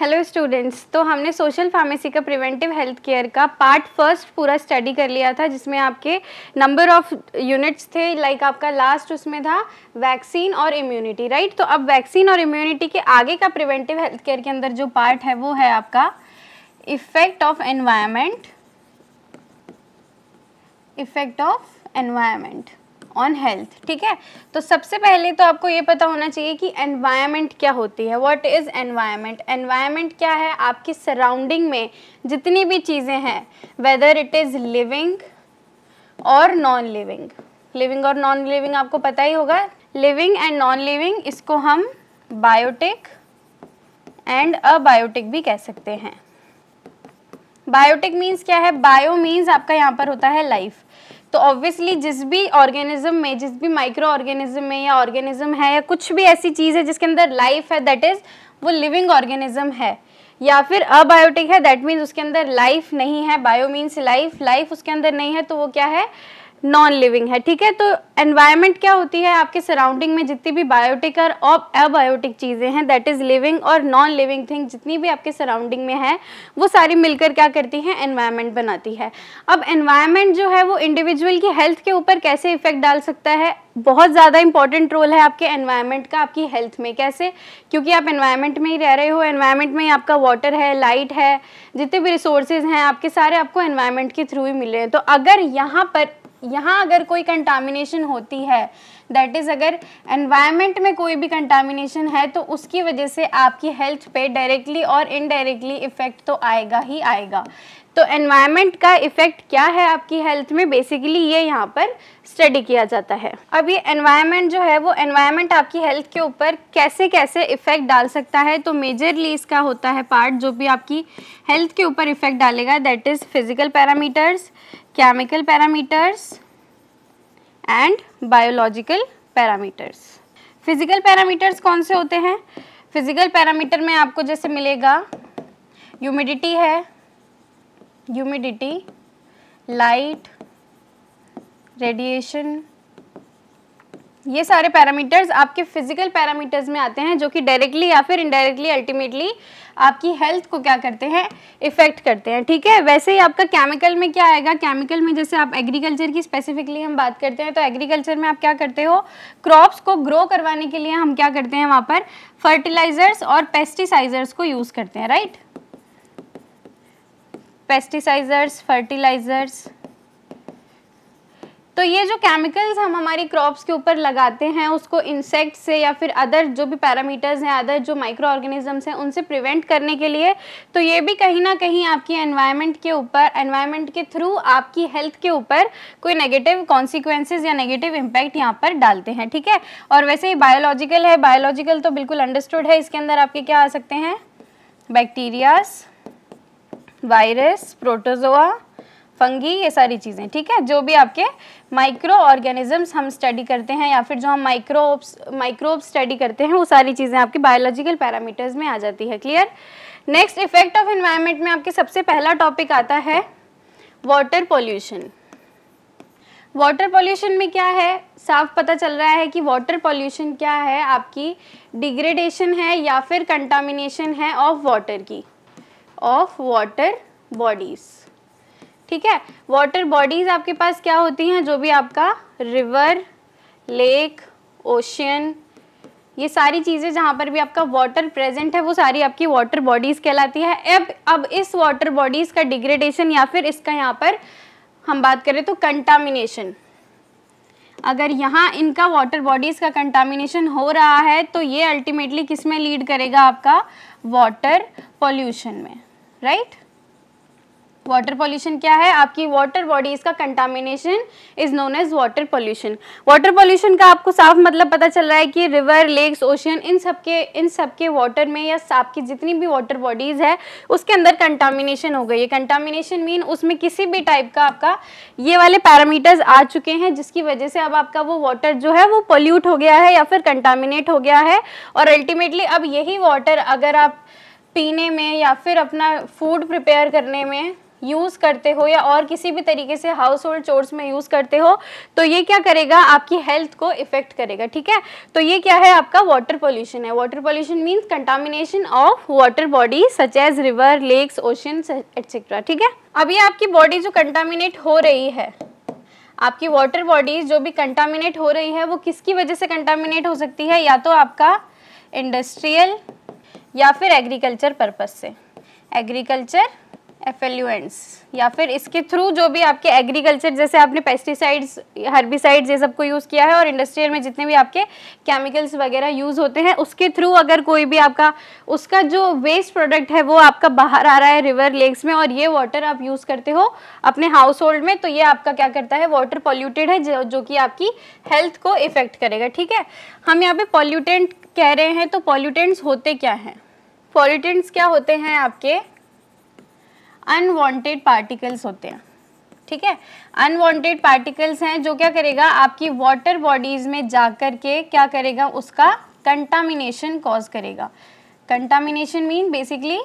Hello students तो हमने social pharmacy का प्रिवेंटिव हेल्थ केयर का पार्ट फर्स्ट पूरा स्टडी कर लिया था जिसमें आपके नंबर ऑफ यूनिट्स थे लाइक आपका लास्ट उसमें था वैक्सीन और इम्यूनिटी राइट तो अब वैक्सीन और इम्यूनिटी के आगे का प्रिवेंटिव हेल्थ केयर के अंदर जो पार्ट है वो है आपका effect of environment effect of environment on health ठीक है तो सबसे पहले तो आपको ये पता होना चाहिए कि एनवायरमेंट क्या होती है व्हाट इज़ एनवायरमेंट एनवायरमेंट क्या है आपकी सराउंडिंग में जितनी भी चीज़ें हैं वेदर इट इज़ लिविंग और नॉन लिविंग लिविंग और नॉन लिविंग आपको पता ही होगा लिविंग एंड नॉन लिविंग इसको हम बायोटिक एंड अबायोटिक भी कह सकते हैं बायोटिक मीन्स क्या है बायो मीन्स आपका यहाँ पर होता है लाइफ तो ऑब्वियसली जिस भी ऑर्गेनिज्म में जिस भी माइक्रो ऑर्गेनिज्म में या ऑर्गेनिज्म है या कुछ भी ऐसी चीज़ है जिसके अंदर लाइफ है दैट इज़ वो लिविंग ऑर्गेनिज्म है या फिर अबायोटिक है दैट मीन्स उसके अंदर लाइफ नहीं है बायो मीन्स लाइफ लाइफ उसके अंदर नहीं है तो वो क्या है नॉन लिविंग है ठीक है तो एनवायरमेंट क्या होती है आपके सराउंडिंग में जितनी भी बायोटिक और अबायोटिक चीज़ें हैं दैट इज़ लिविंग और नॉन लिविंग थिंग जितनी भी आपके सराउंडिंग में है वो सारी मिलकर क्या करती हैं एनवायरमेंट बनाती है अब एनवायरमेंट जो है वो इंडिविजुअल की हेल्थ के ऊपर कैसे इफेक्ट डाल सकता है बहुत ज़्यादा इंपॉर्टेंट रोल है आपके एनवायरमेंट का आपकी हेल्थ में कैसे क्योंकि आप एनवायरमेंट में ही रह रहे हो एनवायरमेंट में ही आपका वाटर है लाइट है जितने भी रिसोर्सेज हैं आपके सारे आपको एनवायरमेंट के थ्रू ही मिल रहे हैं तो अगर यहाँ पर यहाँ अगर कोई कंटामिनेशन होती है दैट इज़ अगर एनवायरनमेंट में कोई भी कंटामिनेशन है तो उसकी वजह से आपकी हेल्थ पे डायरेक्टली और इनडायरेक्टली इफ़ेक्ट तो आएगा ही आएगा तो एनवायरनमेंट का इफ़ेक्ट क्या है आपकी हेल्थ में बेसिकली ये यहाँ पर स्टडी किया जाता है अब ये एनवायरनमेंट जो है वो एनवायरनमेंट आपकी हेल्थ के ऊपर कैसे कैसे इफ़ेक्ट डाल सकता है तो मेजरली इसका होता है पार्ट जो भी आपकी हेल्थ के ऊपर इफ़ेक्ट डालेगा that is physical parameters chemical parameters and biological parameters. Physical parameters कौन से होते हैं Physical parameter में आपको जैसे मिलेगा humidity है humidity, light, radiation, ये सारे पैरामीटर्स आपके फिजिकल पैरामीटर्स में आते हैं जो कि डायरेक्टली या फिर इनडायरेक्टली अल्टीमेटली आपकी हेल्थ को क्या करते हैं इफेक्ट करते हैं ठीक है वैसे ही आपका केमिकल में क्या आएगा केमिकल में जैसे आप एग्रीकल्चर की स्पेसिफिकली हम बात करते हैं तो एग्रीकल्चर में आप क्या करते हो क्रॉप्स को ग्रो करवाने के लिए हम क्या करते हैं वहाँ पर फर्टिलाइजर्स और पेस्टिसाइजर्स को यूज़ करते हैं राइट पेस्टिसाइजर्स फर्टिलाइजर्स तो ये जो केमिकल्स हम हमारी क्रॉप्स के ऊपर लगाते हैं उसको इंसेक्ट से या फिर अदर जो भी पैरामीटर्स हैं अदर जो माइक्रो ऑर्गेनिजम्स हैं उनसे प्रिवेंट करने के लिए तो ये भी कहीं ना कहीं आपकी एनवायरनमेंट के ऊपर एनवायरनमेंट के थ्रू आपकी हेल्थ के ऊपर कोई नेगेटिव कॉन्सिक्वेंसेज या नेगेटिव इम्पैक्ट यहाँ पर डालते हैं ठीक है और वैसे ही बायोलॉजिकल है बायोलॉजिकल तो बिल्कुल अंडरस्टूड है इसके अंदर आपके क्या आ सकते हैं बैक्टीरियाज वायरस प्रोटोजोआ फंगी ये सारी चीज़ें ठीक है जो भी आपके माइक्रो ऑर्गेनिजम्स हम स्टडी करते हैं या फिर जो हम माइक्रोब्स माइक्रोब्स स्टडी करते हैं वो सारी चीज़ें आपके बायोलॉजिकल पैरामीटर्स में आ जाती है clear next effect of environment में आपके सबसे पहला टॉपिक आता है वाटर पॉल्यूशन वाटर पॉल्यूशन में क्या है साफ पता चल रहा है कि वाटर पॉल्यूशन क्या है आपकी डिग्रेडेशन है या फिर कंटामिनेशन है ऑफ वाटर की ऑफ वाटर बॉडीज़ ठीक है वाटर बॉडीज आपके पास क्या होती हैं जो भी आपका रिवर लेक ओशियन ये सारी चीज़ें जहाँ पर भी आपका वाटर प्रेजेंट है वो सारी आपकी वाटर बॉडीज़ कहलाती है अब अब इस वाटर बॉडीज़ का डिग्रेडेशन या फिर इसका यहाँ पर हम बात करें तो कंटामिनेशन अगर यहाँ इनका वाटर बॉडीज़ का कंटामिनेशन हो रहा है तो ये अल्टीमेटली किस में लीड करेगा आपका वाटर पॉल्यूशन में राइट right? वाटर पॉल्यूशन क्या है आपकी वाटर बॉडीज का contamination is known as water pollution water pollution का आपको साफ मतलब पता चल रहा है कि रिवर लेक्स ओशन इन सब के इन सब के वाटर में या आपकी जितनी भी वाटर बॉडीज है उसके अंदर कंटामिनेशन हो गई है कंटामिनेशन मीन उसमें किसी भी टाइप का आपका ये वाले पैरामीटर्स आ चुके हैं जिसकी वजह से अब आपका वो वाटर जो है वो पोल्यूट हो गया है या फिर कंटामिनेट हो गया है और अल्टीमेटली अब यही वाटर अगर आप पीने में या फिर अपना फूड प्रिपेयर करने में यूज़ करते हो या और किसी भी तरीके से हाउस होल्ड चोर्स में यूज़ करते हो तो ये क्या करेगा आपकी हेल्थ को इफेक्ट करेगा ठीक है तो ये क्या है आपका वाटर पोल्यूशन है water pollution means contamination of water body such as river lakes ocean etcetera ठीक है अब ये आपकी बॉडी जो कंटामिनेट हो रही है आपकी वाटर बॉडीज जो भी कंटामिनेट हो रही है वो किसकी वजह से कंटामिनेट हो सकती है या तो आपका इंडस्ट्रियल या फिर एग्रीकल्चर पर्पज से एग्रीकल्चर एफेल्यूएंट्स या फिर इसके थ्रू जो भी आपके एग्रीकल्चर जैसे आपने पेस्टिसाइड्स हर्बिसाइड्स ये सब को यूज़ किया है और इंडस्ट्रियल में जितने भी आपके केमिकल्स वगैरह यूज़ होते हैं उसके थ्रू अगर कोई भी आपका उसका जो वेस्ट प्रोडक्ट है वो आपका बाहर आ रहा है रिवर लेक्स में और ये वाटर आप यूज़ करते हो अपने हाउस होल्ड में तो ये आपका क्या करता है वाटर पॉल्यूटेड है जो, जो कि आपकी हेल्थ को इफ़ेक्ट करेगा ठीक है हम यहाँ पर पॉल्यूटेंट कह रहे हैं तो पॉल्यूटेंट्स होते क्या हैं पॉल्यूटेंट्स क्या होते हैं आपके अनवांटेड पार्टिकल्स होते हैं ठीक है अनवांटेड पार्टिकल्स हैं जो क्या करेगा आपकी वाटर बॉडीज में जाकर के क्या करेगा उसका कंटामिनेशन कॉज करेगा कंटामिनेशन मीन बेसिकली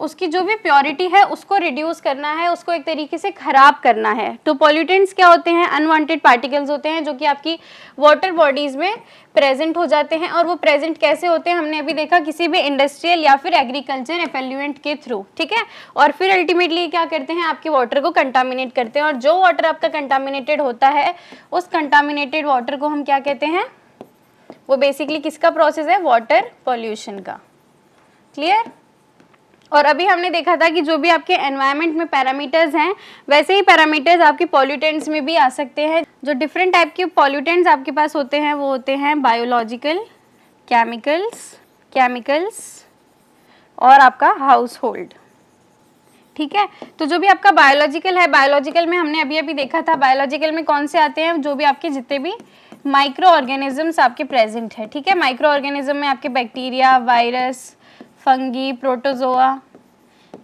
उसकी जो भी प्योरिटी है उसको रिड्यूस करना है उसको एक तरीके से ख़राब करना है तो पॉल्यूटेंट्स क्या होते हैं अनवांटेड पार्टिकल्स होते हैं जो कि आपकी वाटर बॉडीज़ में प्रेजेंट हो जाते हैं और वो प्रेजेंट कैसे होते हैं हमने अभी देखा किसी भी इंडस्ट्रियल या फिर एग्रीकल्चर एफेल्यूएंट के थ्रू ठीक है और फिर अल्टीमेटली क्या करते हैं आपके वाटर को कंटामिनेट करते हैं और जो वाटर आपका कंटामिनेटेड होता है उस कंटामिनेटेड वाटर को हम क्या कहते हैं वो बेसिकली किसका प्रोसेस है वाटर पॉल्यूशन का क्लियर और अभी हमने देखा था कि जो भी आपके एनवायरमेंट में पैरामीटर्स हैं वैसे ही पैरामीटर्स आपके पॉल्यूटेंट्स में भी आ सकते हैं जो डिफरेंट टाइप के पॉल्यूटेंट्स आपके पास होते हैं वो होते हैं बायोलॉजिकल केमिकल्स केमिकल्स और आपका हाउस होल्ड ठीक है तो जो भी आपका बायोलॉजिकल है बायोलॉजिकल में हमने अभी अभी देखा था बायोलॉजिकल में कौन से आते हैं जो भी आपके जितने भी माइक्रो ऑर्गेनिजम्स आपके प्रेजेंट है ठीक है माइक्रो ऑर्गेनिज्म में आपके बैक्टीरिया वायरस फंगी प्रोटोजोआ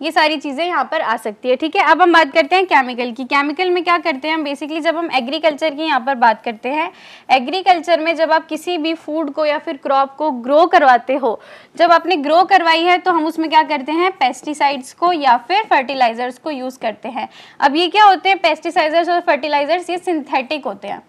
ये सारी चीज़ें यहाँ पर आ सकती है ठीक है अब हम बात करते हैं केमिकल की केमिकल में क्या करते हैं हम बेसिकली जब हम एग्रीकल्चर की यहाँ पर बात करते हैं एग्रीकल्चर में जब आप किसी भी फूड को या फिर क्रॉप को ग्रो करवाते हो जब आपने ग्रो करवाई है तो हम उसमें क्या करते हैं पेस्टिसाइड्स को या फिर फर्टिलाइज़र्स को यूज़ करते हैं अब ये क्या होते हैं पेस्टिसाइजर्स और फर्टिलाइज़र्स ये सिंथेटिक होते हैं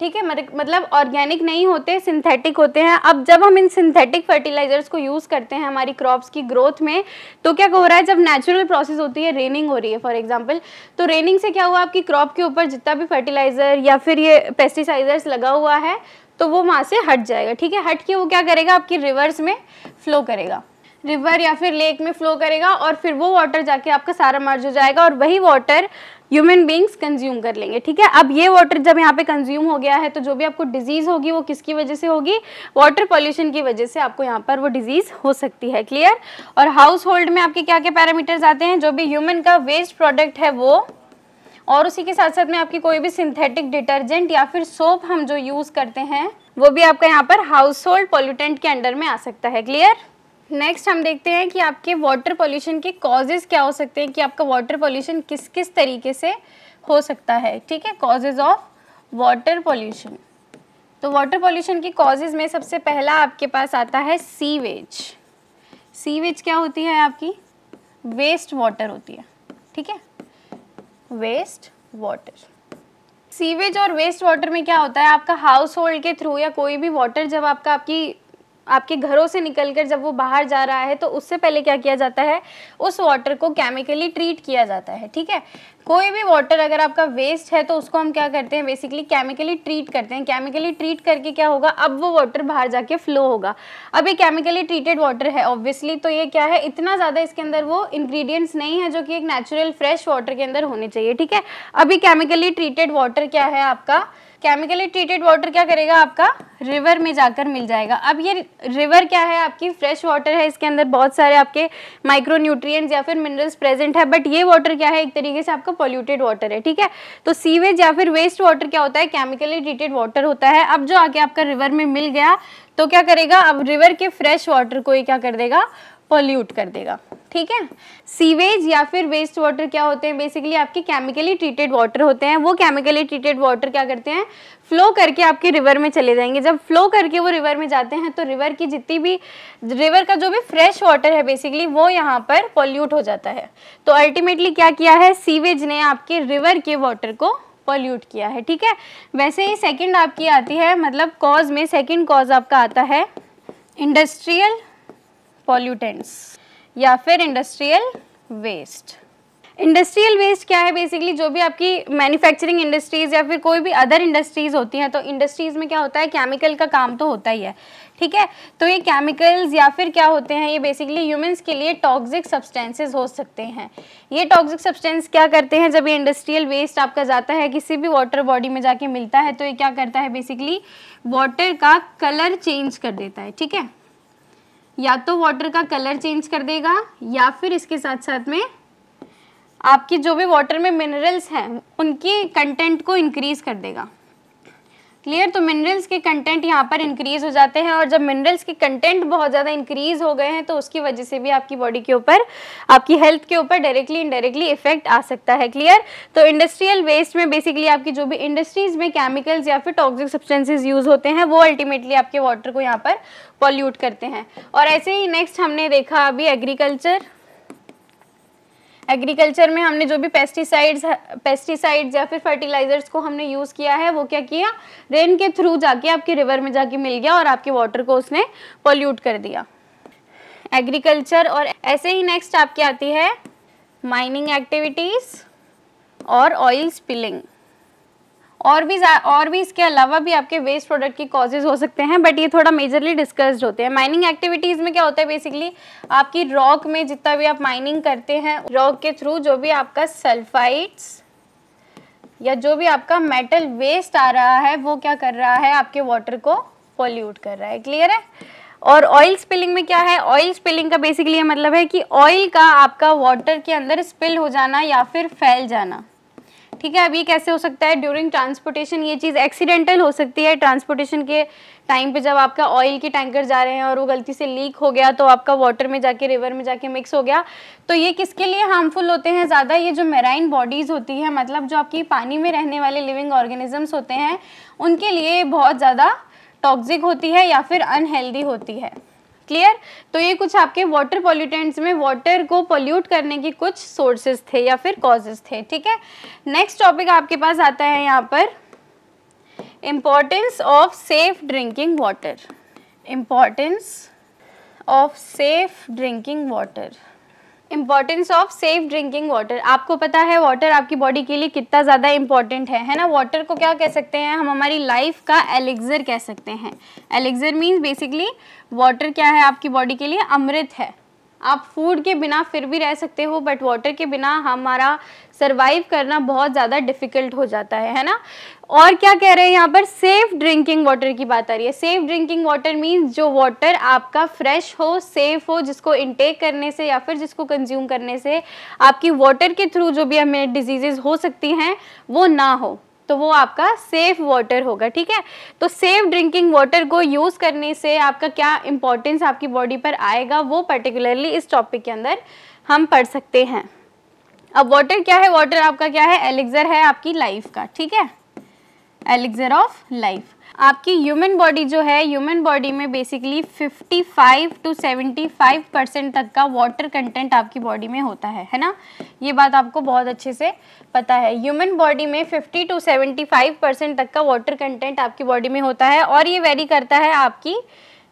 ठीक है मतलब ऑर्गेनिक नहीं होते सिंथेटिक होते हैं अब जब हम इन सिंथेटिक फर्टिलाइजर्स को यूज़ करते हैं हमारी क्रॉप्स की ग्रोथ में तो क्या हो रहा है जब नेचुरल प्रोसेस होती है रेनिंग हो रही है फॉर एग्जांपल तो रेनिंग से क्या हुआ आपकी क्रॉप के ऊपर जितना भी फर्टिलाइज़र या फिर ये पेस्टिसाइजर्स लगा हुआ है तो वो वहाँ से हट जाएगा ठीक है हट के वो क्या करेगा आपकी रिवर्स में फ्लो करेगा रिवर या फिर लेक में फ्लो करेगा और फिर वो वाटर जाके आपका सारा मर्ज हो जाएगा और वही वाटर ह्यूमन बींग्स कंज्यूम कर लेंगे ठीक है अब ये वाटर जब यहाँ पे कंज्यूम हो गया है तो जो भी आपको डिजीज होगी वो किसकी वजह से होगी वाटर पॉल्यूशन की वजह से आपको यहाँ पर वो डिजीज हो सकती है क्लियर और हाउस होल्ड में आपके क्या क्या पैरामीटर्स आते हैं जो भी ह्यूमन का वेस्ट प्रोडक्ट है वो और उसी के साथ साथ में आपकी कोई भी सिंथेटिक डिटर्जेंट या फिर सोप हम जो यूज़ करते हैं वो भी आपका यहाँ पर हाउस होल्ड पॉल्यूटेंट के अंडर में आ सकता है क्लियर नेक्स्ट हम देखते हैं कि आपके वाटर पोल्यूशन के कॉजेज़ क्या हो सकते हैं कि आपका वाटर पोल्यूशन किस किस तरीके से हो सकता है ठीक है कॉजेज़ ऑफ वाटर पोल्यूशन तो वाटर पोल्यूशन के कॉजेज़ में सबसे पहला आपके पास आता है सीवेज सीवेज क्या होती है आपकी वेस्ट वाटर होती है ठीक है वेस्ट वाटर सीवेज और वेस्ट वाटर में क्या होता है आपका हाउस होल्ड के थ्रू या कोई भी वाटर जब आपका आपकी आपके घरों से निकलकर जब वो बाहर जा रहा है तो उससे पहले क्या किया जाता है उस वाटर को केमिकली ट्रीट किया जाता है ठीक है कोई भी वाटर अगर आपका वेस्ट है तो उसको हम क्या करते हैं बेसिकली केमिकली ट्रीट करते हैं केमिकली ट्रीट करके क्या होगा अब वो वाटर बाहर जाके फ्लो होगा अब ये केमिकली ट्रीटेड वाटर है ऑब्वियसली तो ये क्या है इतना ज़्यादा इसके अंदर वो इन्ग्रीडियंट्स नहीं है जो कि एक नेचुरल फ्रेश वाटर के अंदर होने चाहिए ठीक है अभी केमिकली ट्रीटेड वाटर क्या है आपका केमिकली ट्रीटेड वाटर क्या करेगा आपका रिवर में जाकर मिल जाएगा अब ये रिवर क्या है आपकी फ्रेश वाटर है इसके अंदर बहुत सारे आपके माइक्रो न्यूट्रिएंट्स या फिर मिनरल्स प्रेजेंट है बट ये वाटर क्या है एक तरीके से आपका पॉल्यूटेड वाटर है ठीक है तो सीवेज या फिर वेस्ट वाटर क्या होता है केमिकली ट्रीटेड वाटर होता है अब जो आके आपका रिवर में मिल गया तो क्या करेगा अब रिवर के फ्रेश वाटर को ही क्या कर देगा पोल्यूट कर देगा ठीक है सीवेज या फिर वेस्ट वाटर क्या होते हैं बेसिकली आपके केमिकली ट्रीटेड वाटर होते हैं वो केमिकली ट्रीटेड वाटर क्या करते हैं फ्लो करके आपके रिवर में चले जाएंगे जब फ्लो करके वो रिवर में जाते हैं तो रिवर की जितनी भी रिवर का जो भी फ्रेश वाटर है बेसिकली वो यहाँ पर पॉल्यूट हो जाता है तो अल्टीमेटली क्या किया है सीवेज ने आपके रिवर के वाटर को पॉल्यूट किया है ठीक है वैसे ही सेकेंड आपकी आती है मतलब कॉज में सेकेंड कॉज आपका आता है इंडस्ट्रियल पॉल्यूटेंट्स या फिर इंडस्ट्रियल वेस्ट इंडस्ट्रियल वेस्ट क्या है बेसिकली जो भी आपकी मैन्युफैक्चरिंग इंडस्ट्रीज या फिर कोई भी अदर इंडस्ट्रीज होती हैं तो इंडस्ट्रीज में क्या होता है केमिकल का काम तो होता ही है ठीक है तो ये केमिकल्स या फिर क्या होते हैं ये बेसिकली ह्यूमंस के लिए टॉक्सिक सब्सटेंसेस हो सकते हैं ये टॉक्सिक सब्सटेंस क्या करते हैं जब ये इंडस्ट्रियल वेस्ट आपका जाता है किसी भी वाटर बॉडी में जाके मिलता है तो ये क्या करता है बेसिकली वाटर का कलर चेंज कर देता है ठीक है या तो वाटर का कलर चेंज कर देगा या फिर इसके साथ साथ में आपकी जो भी वाटर में मिनरल्स हैं उनकी कंटेंट को इंक्रीज कर देगा क्लियर तो मिनरल्स के कंटेंट यहाँ पर इंक्रीज हो जाते हैं और जब मिनरल्स के कंटेंट बहुत ज़्यादा इंक्रीज हो गए हैं तो उसकी वजह से भी आपकी बॉडी के ऊपर आपकी हेल्थ के ऊपर डायरेक्टली इनडायरेक्टली इफेक्ट आ सकता है क्लियर तो इंडस्ट्रियल वेस्ट में बेसिकली आपकी जो भी इंडस्ट्रीज में केमिकल्स या फिर टॉक्सिक सब्सटेंसेज यूज होते हैं वो अल्टीमेटली आपके वाटर को यहाँ पर पॉल्यूट करते हैं और ऐसे ही नेक्स्ट हमने देखा अभी एग्रीकल्चर एग्रीकल्चर में हमने जो भी पेस्टिसाइड्स पेस्टिसाइड्स या फिर फर्टिलाइजर्स को हमने यूज़ किया है वो क्या किया रेन के थ्रू जाके आपके रिवर में जाके मिल गया और आपके वाटर को उसने पोल्यूट कर दिया एग्रीकल्चर और ऐसे ही नेक्स्ट आपकी आती है माइनिंग एक्टिविटीज़ और ऑयल स्पिलिंग और भी और भी इसके अलावा भी आपके वेस्ट प्रोडक्ट की कॉजेज हो सकते हैं बट ये थोड़ा मेजरली डिस्कस्ड होते हैं माइनिंग एक्टिविटीज़ में क्या होता है बेसिकली आपकी रॉक में जितना भी आप माइनिंग करते हैं रॉक के थ्रू जो भी आपका सल्फाइड्स या जो भी आपका मेटल वेस्ट आ रहा है वो क्या कर रहा है आपके वाटर को पोल्यूट कर रहा है क्लियर है और ऑयल स्पिलिंग में क्या है ऑयल स्पिलिंग का बेसिकली ये मतलब है कि ऑयल का आपका वाटर के अंदर स्पिल हो जाना या फिर फैल जाना ठीक है अब ये कैसे हो सकता है ड्यूरिंग ट्रांसपोर्टेशन ये चीज़ एक्सीडेंटल हो सकती है ट्रांसपोर्टेशन के टाइम पे जब आपका ऑयल के टैंकर जा रहे हैं और वो गलती से लीक हो गया तो आपका वाटर में जाके रिवर में जाके मिक्स हो गया तो ये किसके लिए हार्मफुल होते हैं ज़्यादा ये जो मेराइन बॉडीज़ होती है मतलब जो आपकी पानी में रहने वाले लिविंग ऑर्गेनिजम्स होते हैं उनके लिए बहुत ज़्यादा टॉक्सिक होती है या फिर अनहेल्दी होती है क्लियर तो ये कुछ आपके वाटर पॉल्यूटेंट्स में वाटर को पॉल्यूट करने के कुछ सोर्सेस थे या फिर कॉजेस थे ठीक है नेक्स्ट टॉपिक आपके पास आता है यहाँ पर importance of safe drinking water importance of safe drinking water importance of safe drinking water आपको पता है वाटर आपकी बॉडी के लिए कितना ज़्यादा इंपॉर्टेंट है है ना वाटर को क्या कह सकते हैं हम हमारी लाइफ का एलेक्जर कह सकते हैं एलेक्जर मीन्स बेसिकली वाटर क्या है आपकी बॉडी के लिए अमृत है आप फूड के बिना फिर भी रह सकते हो बट वाटर के बिना हमारा सर्वाइव करना बहुत ज़्यादा डिफिकल्ट हो जाता है है ना और क्या कह रहे हैं यहाँ पर सेफ ड्रिंकिंग वाटर की बात आ रही है सेफ ड्रिंकिंग वाटर मीन्स जो वाटर आपका फ्रेश हो सेफ हो जिसको इनटेक करने से या फिर जिसको कंज्यूम करने से आपकी वाटर के थ्रू जो भी हमें डिजीजेज हो सकती हैं वो ना हो तो वो आपका सेफ वाटर होगा ठीक है तो सेफ ड्रिंकिंग वाटर को यूज़ करने से आपका क्या इंपॉर्टेंस आपकी बॉडी पर आएगा वो पर्टिकुलरली इस टॉपिक के अंदर हम पढ़ सकते हैं अब वाटर क्या है वाटर आपका क्या है एलिग्जर है आपकी लाइफ का ठीक है एलिग्जर ऑफ लाइफ आपकी ह्यूमन बॉडी जो है ह्यूमन बॉडी में बेसिकली 55 टू 75 परसेंट तक का वाटर कंटेंट आपकी बॉडी में होता है है ना ये बात आपको बहुत अच्छे से पता है ह्यूमन बॉडी में 50 टू 75 परसेंट तक का वाटर कंटेंट आपकी बॉडी में होता है और ये वेरी करता है आपकी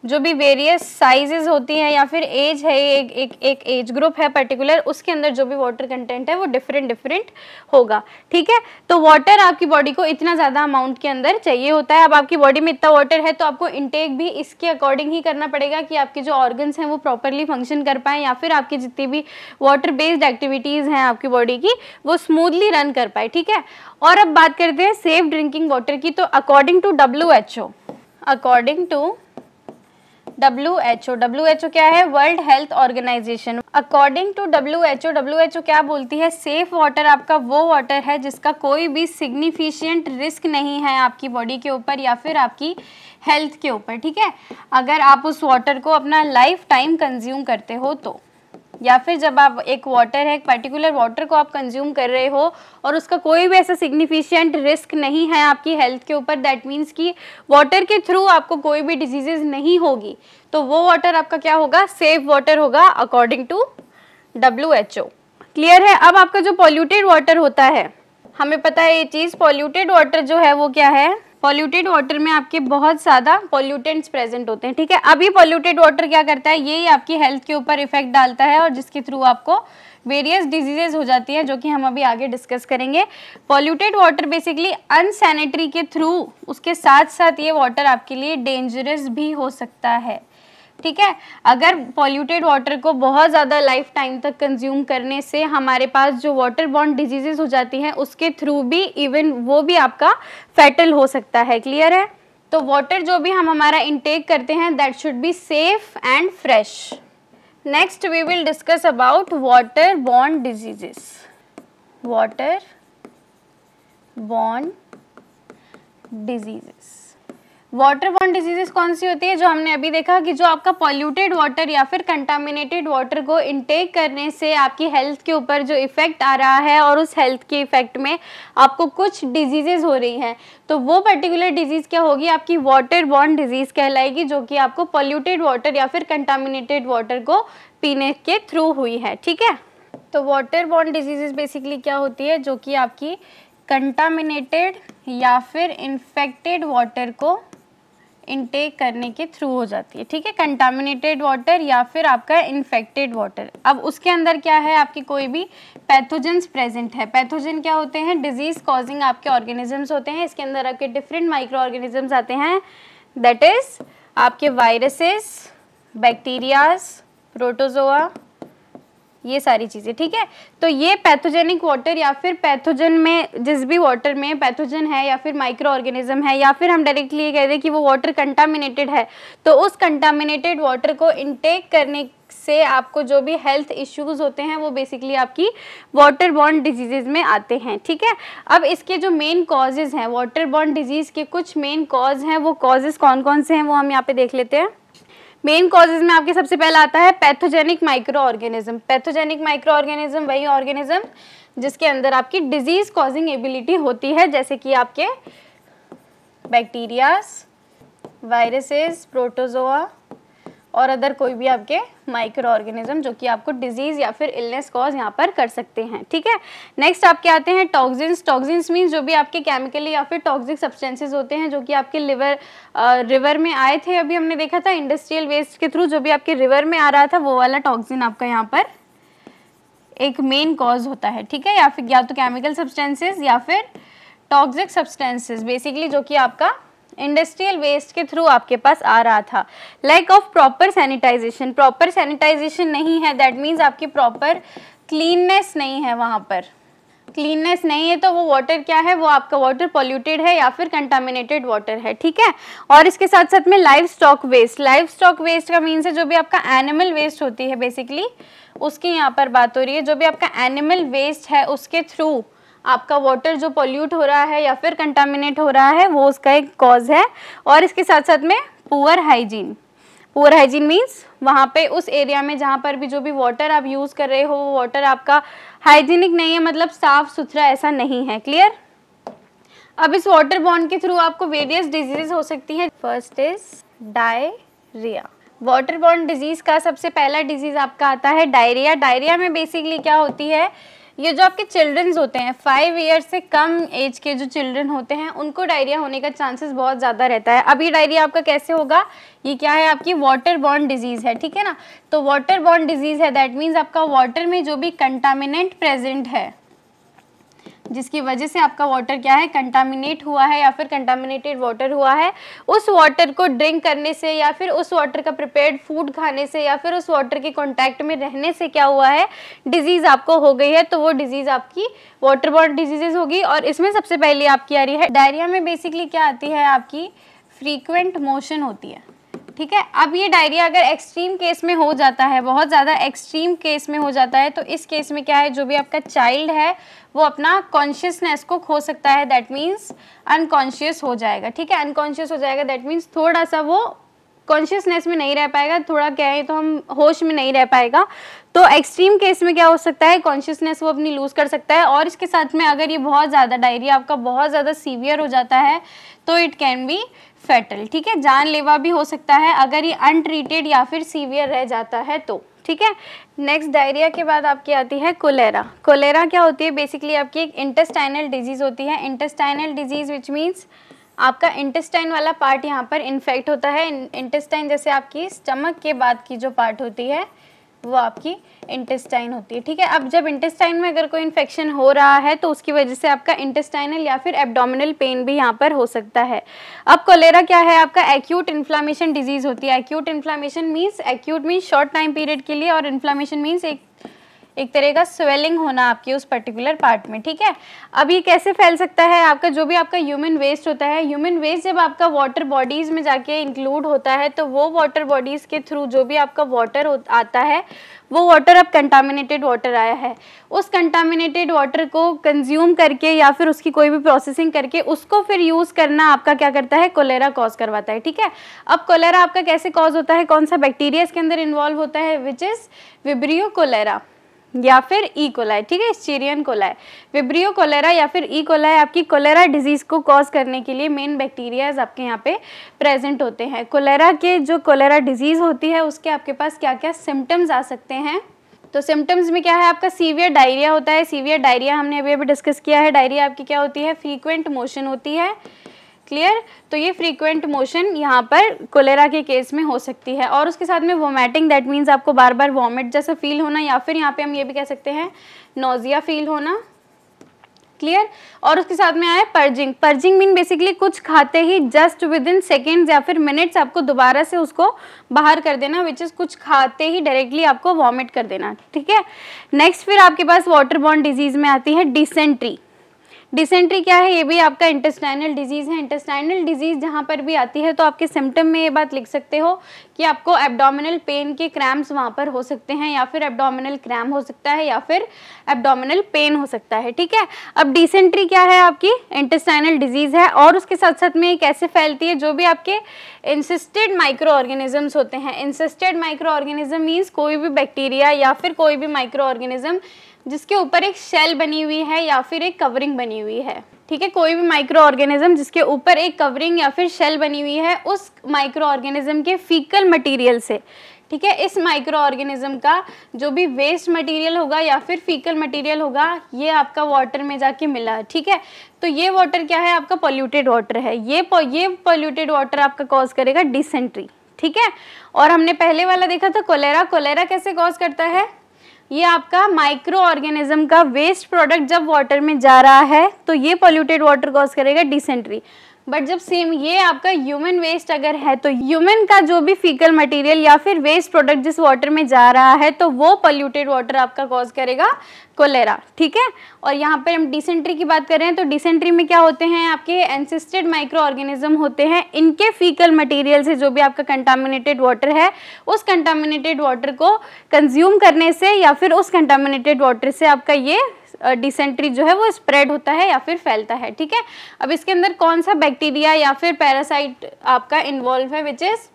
जो भी वेरियस साइजेस होती हैं या फिर एज है एक एक एक एज ग्रुप है पर्टिकुलर उसके अंदर जो भी वाटर कंटेंट है वो डिफरेंट डिफरेंट होगा ठीक है तो वाटर आपकी बॉडी को इतना ज़्यादा अमाउंट के अंदर चाहिए होता है अब आपकी बॉडी में इतना वाटर है तो आपको इनटेक भी इसके अकॉर्डिंग ही करना पड़ेगा कि आपके जो ऑर्गन्स हैं वो प्रॉपरली फंक्शन कर पाएँ या फिर आपकी जितनी भी वाटर बेस्ड एक्टिविटीज़ हैं आपकी बॉडी की वो स्मूदली रन कर पाए ठीक है और अब बात करते हैं सेफ ड्रिंकिंग वाटर की तो according to W according to W H O W H O क्या है world health organization according to W H O W H O क्या बोलती है सेफ वाटर आपका वो वाटर है जिसका कोई भी सिग्निफिशियंट रिस्क नहीं है आपकी बॉडी के ऊपर या फिर आपकी हेल्थ के ऊपर ठीक है अगर आप उस वाटर को अपना लाइफ टाइम कंज्यूम करते हो तो या फिर जब आप एक वाटर है एक पर्टिकुलर वाटर को आप कंज्यूम कर रहे हो और उसका कोई भी ऐसा सिग्निफिशेंट रिस्क नहीं है आपकी हेल्थ के ऊपर दैट मीन्स कि वाटर के थ्रू आपको कोई भी डिजीजेज नहीं होगी तो वो वाटर आपका क्या होगा सेफ वाटर होगा according to W H O clear है अब आपका जो पॉल्यूटेड वाटर होता है हमें पता है ये चीज़ पॉल्यूटेड वाटर जो है वो क्या है पॉल्यूटेड वाटर में आपके बहुत ज़्यादा पॉल्यूटेंट्स प्रेजेंट होते हैं ठीक है अभी पॉल्यूटेड वाटर क्या करता है ये आपकी हेल्थ के ऊपर इफेक्ट डालता है और जिसके थ्रू आपको वेरियस डिजीजेज हो जाती हैं जो कि हम अभी आगे डिस्कस करेंगे पॉल्यूटेड वाटर बेसिकली अनसैनिटरी के थ्रू उसके साथ साथ ये वाटर आपके लिए डेंजरस भी हो सकता है ठीक है अगर पॉल्यूटेड वाटर को बहुत ज़्यादा लाइफ टाइम तक कंज्यूम करने से हमारे पास जो वाटर बॉन्ड डिजीजेस हो जाती हैं उसके थ्रू भी इवन वो भी आपका फैटल हो सकता है क्लियर है तो वाटर जो भी हम हमारा इनटेक करते हैं that should be safe and fresh next we will discuss about water bond diseases water bond diseases water bond diseases कौन सी होती है जो हमने अभी देखा कि जो आपका पॉल्यूटेड वाटर या फिर कंटामिनेटेड वाटर को इनटेक करने से आपकी हेल्थ के ऊपर जो इफ़ेक्ट आ रहा है और उस हेल्थ के इफ़ेक्ट में आपको कुछ डिजीजेज हो रही हैं तो वो पर्टिकुलर डिजीज़ क्या होगी आपकी वाटर बॉन्ड डिजीज़ कहलाएगी जो कि आपको पॉल्यूटेड वाटर या फिर कंटामिनेटेड वाटर को पीने के थ्रू हुई है ठीक है तो वाटर बॉन्ड डिजीजेज बेसिकली क्या होती है जो कि आपकी कंटामिनेटेड या फिर इन्फेक्टेड वाटर को इनटेक करने के थ्रू हो जाती है ठीक है कंटामिनेटेड वाटर या फिर आपका इन्फेक्टेड वाटर अब उसके अंदर क्या है आपके कोई भी पैथोजेंस प्रेजेंट है पैथोजन क्या होते हैं डिजीज़ कॉजिंग आपके ऑर्गेनिजम्स होते हैं इसके अंदर आपके डिफरेंट माइक्रो ऑर्गेनिजम्स आते हैं दैट इज़ आपके वायरसेस बैक्टीरियाज प्रोटोजोआ ये सारी चीज़ें ठीक है तो ये पैथोजेनिक वाटर या फिर पैथोजन में जिस भी वाटर में पैथोजन है या फिर माइक्रो ऑर्गेनिज्म है या फिर हम डायरेक्टली ये कह दें कि वो वाटर कंटामिनेटेड है तो उस कंटामिनेटेड वाटर को इनटेक करने से आपको जो भी हेल्थ इश्यूज होते हैं वो बेसिकली आपकी वाटर बॉन्ड डिजीजेज में आते हैं ठीक है अब इसके जो मेन कॉजेज़ हैं वाटर बॉन्ड डिजीज़ के कुछ मेन कॉज हैं वो कॉजेज़ कौन कौन से हैं वो हम यहाँ पे देख लेते हैं मेन कॉजेज में आपके सबसे पहला आता है pathogenic micro organism pathogenic micro organism वही ऑर्गेनिज्म जिसके अंदर आपकी डिजीज कॉजिंग एबिलिटी होती है जैसे कि आपके बैक्टीरियाज वायरसेस प्रोटोजोआ और अदर कोई भी आपके माइक्रो ऑर्गेनिज्म जो कि आपको डिजीज या फिर इलनेस कॉज यहाँ पर कर सकते हैं ठीक है नेक्स्ट आपके आते हैं टॉक्सिन्स टॉक्सिन्स मीन्स जो भी आपके केमिकली या फिर टॉक्सिक सब्सटेंसेस होते हैं जो कि आपके लिवर रिवर में आए थे अभी हमने देखा था इंडस्ट्रियल वेस्ट के थ्रू जो भी आपके रिवर में आ रहा था वो वाला टॉक्सिन आपका यहाँ पर एक मेन कॉज होता है ठीक है या फिर या तो केमिकल सब्सटेंसेज या फिर टॉक्सिक सब्सटेंसेज बेसिकली जो कि आपका इंडस्ट्रियल वेस्ट के थ्रू आपके पास आ रहा था lack of proper sanitization proper sanitization नहीं है दैट मीन्स आपकी प्रॉपर क्लीननेस नहीं है वहाँ पर क्लीननेस नहीं है तो वो वाटर क्या है वो आपका वाटर पॉल्यूटेड है या फिर कंटामिनेटेड वाटर है ठीक है और इसके साथ साथ में livestock waste livestock waste का मीन्स है जो भी आपका एनिमल वेस्ट होती है बेसिकली उसकी यहाँ पर बात हो रही है जो भी आपका एनिमल वेस्ट है उसके थ्रू आपका वाटर जो पॉल्यूट हो रहा है या फिर कंटामिनेट हो रहा है वो उसका एक कॉज है और इसके साथ साथ में poor hygiene poor hygiene means वहाँ पे उस एरिया में जहाँ पर भी जो भी वाटर आप यूज़ कर रहे हो वो वाटर आपका हाइजीनिक नहीं है मतलब साफ़ सुथरा ऐसा नहीं है क्लियर अब इस वाटर बॉन्ड के थ्रू आपको वेरियस डिजीज हो सकती है first is diarrhoea water bond disease का सबसे पहला डिजीज़ आपका आता है डायरिया डायरिया में बेसिकली क्या होती है ये जो आपके चिल्ड्रंस होते हैं फाइव ईयर से कम एज के जो चिल्ड्रन होते हैं उनको डायरिया होने का चांसेस बहुत ज़्यादा रहता है अब ये डायरिया आपका कैसे होगा ये क्या है आपकी वाटर बॉर्न डिजीज़ है ठीक है ना तो वाटर बॉर्न डिजीज़ है दैट मीन्स आपका वाटर में जो भी कंटामिनेंट प्रेजेंट है जिसकी वजह से आपका वाटर क्या है कंटामिनेट हुआ है या फिर कंटामिनेटेड वाटर हुआ है उस वाटर को ड्रिंक करने से या फिर उस वाटर का प्रिपेयर्ड फूड खाने से या फिर उस वाटर के कॉन्टैक्ट में रहने से क्या हुआ है डिजीज़ आपको हो गई है तो वो डिजीज़ आपकी वाटर बॉर्ड डिजीजेज होगी और इसमें सबसे पहले आपकी आ रही है डायरिया में बेसिकली क्या आती है आपकी फ्रीक्वेंट मोशन होती है ठीक है अब ये डायरिया अगर एक्सट्रीम केस में हो जाता है बहुत ज़्यादा एक्सट्रीम केस में हो जाता है तो इस केस में क्या है जो भी आपका चाइल्ड है वो अपना कॉन्शियसनेस को खो सकता है दैट मीन्स अनकॉन्शियस हो जाएगा ठीक है अनकॉन्शियस हो जाएगा दैट मीन्स थोड़ा सा वो कॉन्शियसनेस में नहीं रह पाएगा थोड़ा क्या है तो हम होश में नहीं रह पाएगा तो एक्सट्रीम केस में क्या हो सकता है कॉन्शियसनेस वो अपनी लूज़ कर सकता है और इसके साथ में अगर ये बहुत ज़्यादा डायरिया आपका बहुत ज़्यादा सीवियर हो जाता है तो इट कैन बी फेटल ठीक है जानलेवा भी हो सकता है अगर ये अनट्रीटेड या फिर सीवियर रह जाता है तो ठीक है नेक्स्ट डायरिया के बाद आपकी आती है कोलेरा कोलेरा क्या होती है बेसिकली आपकी एक इंटेस्टाइनल डिजीज़ होती है इंटेस्टाइनल डिजीज़ विच मीन्स आपका इंटेस्टाइन वाला पार्ट यहाँ पर इन्फेक्ट होता है इंटेस्टाइन जैसे आपकी स्टमक के बाद की जो पार्ट होती है वो आपकी इंटेस्टाइन होती है ठीक है अब जब इंटेस्टाइन में अगर कोई इन्फेक्शन हो रहा है तो उसकी वजह से आपका इंटेस्टाइनल या फिर एब्डोमिनल पेन भी यहाँ पर हो सकता है अब कोलेरा क्या है आपका एक्यूट इन्फ्लामेशन डिजीज़ होती है acute inflammation means acute means short time period के लिए और इन्फ्लामेशन मीन्स एक एक तरह का स्वेलिंग होना आपके उस पर्टिकुलर पार्ट में ठीक है अब ये कैसे फैल सकता है आपका जो भी आपका ह्यूमन वेस्ट होता है ह्यूमन वेस्ट जब आपका वाटर बॉडीज़ में जाके इंक्लूड होता है तो वो वाटर बॉडीज़ के थ्रू जो भी आपका वाटर आता है वो वाटर अब कंटामिनेटेड वाटर आया है उस कंटामिनेटेड वाटर को कंज्यूम करके या फिर उसकी कोई भी प्रोसेसिंग करके उसको फिर यूज़ करना आपका क्या करता है कोलेरा कॉज करवाता है ठीक है अब कोलेरा आपका कैसे कॉज होता है कौन सा बैक्टीरिया इसके अंदर इन्वॉल्व होता है विच इज़ विब्रियो कोलेरा या फिर ई e. कोलाई ठीक है स्टीरियन कोलाई विब्रियो कोलेरा या फिर ई e. कोलाई आपकी कोलेरा डिजीज़ को कॉज करने के लिए मेन बैक्टीरियाज आपके यहाँ पे प्रेजेंट होते हैं कोलेरा के जो कोलेरा डिजीज़ होती है उसके आपके पास क्या क्या सिम्टम्स आ सकते हैं तो सिम्टम्स में क्या है आपका सीवियर डायरिया होता है सीवियर डायरिया हमने अभी अभी डिस्कस किया है डायरिया आपकी क्या होती है फ्रीक्वेंट मोशन होती है क्लियर तो ये फ्रीक्वेंट मोशन यहाँ पर कोलेरा के केस में हो सकती है और उसके साथ में वोमेटिंग दैट मीन्स आपको बार बार वॉमिट जैसा फील होना या फिर यहाँ पे हम ये भी कह सकते हैं नोजिया फील होना क्लियर और उसके साथ में आया पर्जिंग पर्जिंग मीन बेसिकली कुछ खाते ही जस्ट विद इन सेकेंड या फिर मिनट्स आपको दोबारा से उसको बाहर कर देना विच इज़ कुछ खाते ही डायरेक्टली आपको वॉमिट कर देना ठीक है नेक्स्ट फिर आपके पास वाटर बॉन्ड डिजीज में आती है डिसेंट्री डिसेंट्री क्या है ये भी आपका इंटेस्टाइनल डिजीज़ है इंटेस्टाइनल डिजीज़ जहाँ पर भी आती है तो आपके सिम्टम में ये बात लिख सकते हो कि आपको एब्डोमिनल पेन के क्रैम्स वहाँ पर हो सकते हैं या फिर एब्डोमिनल क्रैम हो सकता है या फिर एब्डोमिनल पेन हो सकता है ठीक है अब डिसेंट्री क्या है आपकी इंटेस्टाइनल डिजीज़ है और उसके साथ साथ में ये कैसे फैलती है जो भी आपके इंसिस्टेड माइक्रो ऑर्गेनिजम्स होते हैं इंसिस्टेड माइक्रो ऑर्गेनिज्म मीन्स कोई भी बैक्टीरिया या फिर कोई भी माइक्रो ऑर्गेनिज्म जिसके ऊपर एक शेल बनी हुई है या फिर एक कवरिंग बनी हुई है ठीक है कोई भी माइक्रो ऑर्गेनिज्म जिसके ऊपर एक कवरिंग या फिर शेल बनी हुई है उस माइक्रो ऑर्गेनिज्म के फीकल मटेरियल से ठीक है इस माइक्रो ऑर्गेनिज्म का जो भी वेस्ट मटेरियल होगा या फिर फीकल मटेरियल होगा ये आपका वाटर में जाके मिला ठीक है तो ये वाटर क्या है आपका पॉल्यूटेड वाटर है ये ये पॉल्यूटेड वाटर आपका कॉज करेगा डिसेंट्री ठीक है और हमने पहले वाला देखा था कोलेरा कोलेरा कैसे कॉज करता है ये आपका माइक्रो ऑर्गेनिज्म का वेस्ट प्रोडक्ट जब वाटर में जा रहा है तो ये पॉल्यूटेड वाटर कॉज करेगा डिसेंट्री बट जब सेम ये आपका ह्यूमन वेस्ट अगर है तो ह्यूमन का जो भी फीकल मटेरियल या फिर वेस्ट प्रोडक्ट जिस वाटर में जा रहा है तो वो पोल्यूटेड वाटर आपका कॉज करेगा कोलेरा ठीक है और यहाँ पर हम डिसेंट्री की बात करें तो डिसेंट्री में क्या होते हैं आपके एनसिस्टेड माइक्रो ऑर्गेनिज्म होते हैं इनके फीकल मटेरियल से जो भी आपका कंटामिनेटेड वाटर है उस कंटामिनेटेड वाटर को कंज्यूम करने से या फिर उस कंटामिनेटेड वाटर से आपका ये डिसेंट्री जो है वो स्प्रेड होता है या फिर फैलता है ठीक है अब इसके अंदर कौन सा बैक्टीरिया या फिर पैरासाइट आपका इन्वॉल्व है which is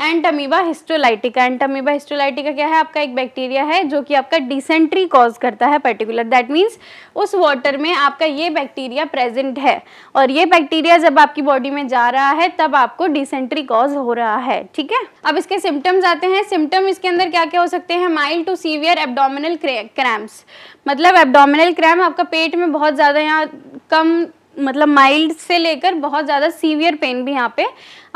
entamoeba histolytica entamoeba histolytica क्या है आपका एक बैक्टीरिया है जो कि आपका डिसेंट्री कॉज करता है पर्टिकुलर दैट मीन्स उस वाटर में आपका ये बैक्टीरिया प्रेजेंट है और ये बैक्टीरिया जब आपकी बॉडी में जा रहा है तब आपको डिसेंट्री कॉज हो रहा है ठीक है अब इसके सिम्टम्स आते हैं सिम्टम इसके अंदर क्या क्या हो सकते हैं mild to severe abdominal cramps मतलब एबडोमिनल क्रैम आपका पेट में बहुत ज़्यादा यहाँ कम मतलब माइल्ड से लेकर बहुत ज़्यादा सीवियर पेन भी यहाँ पे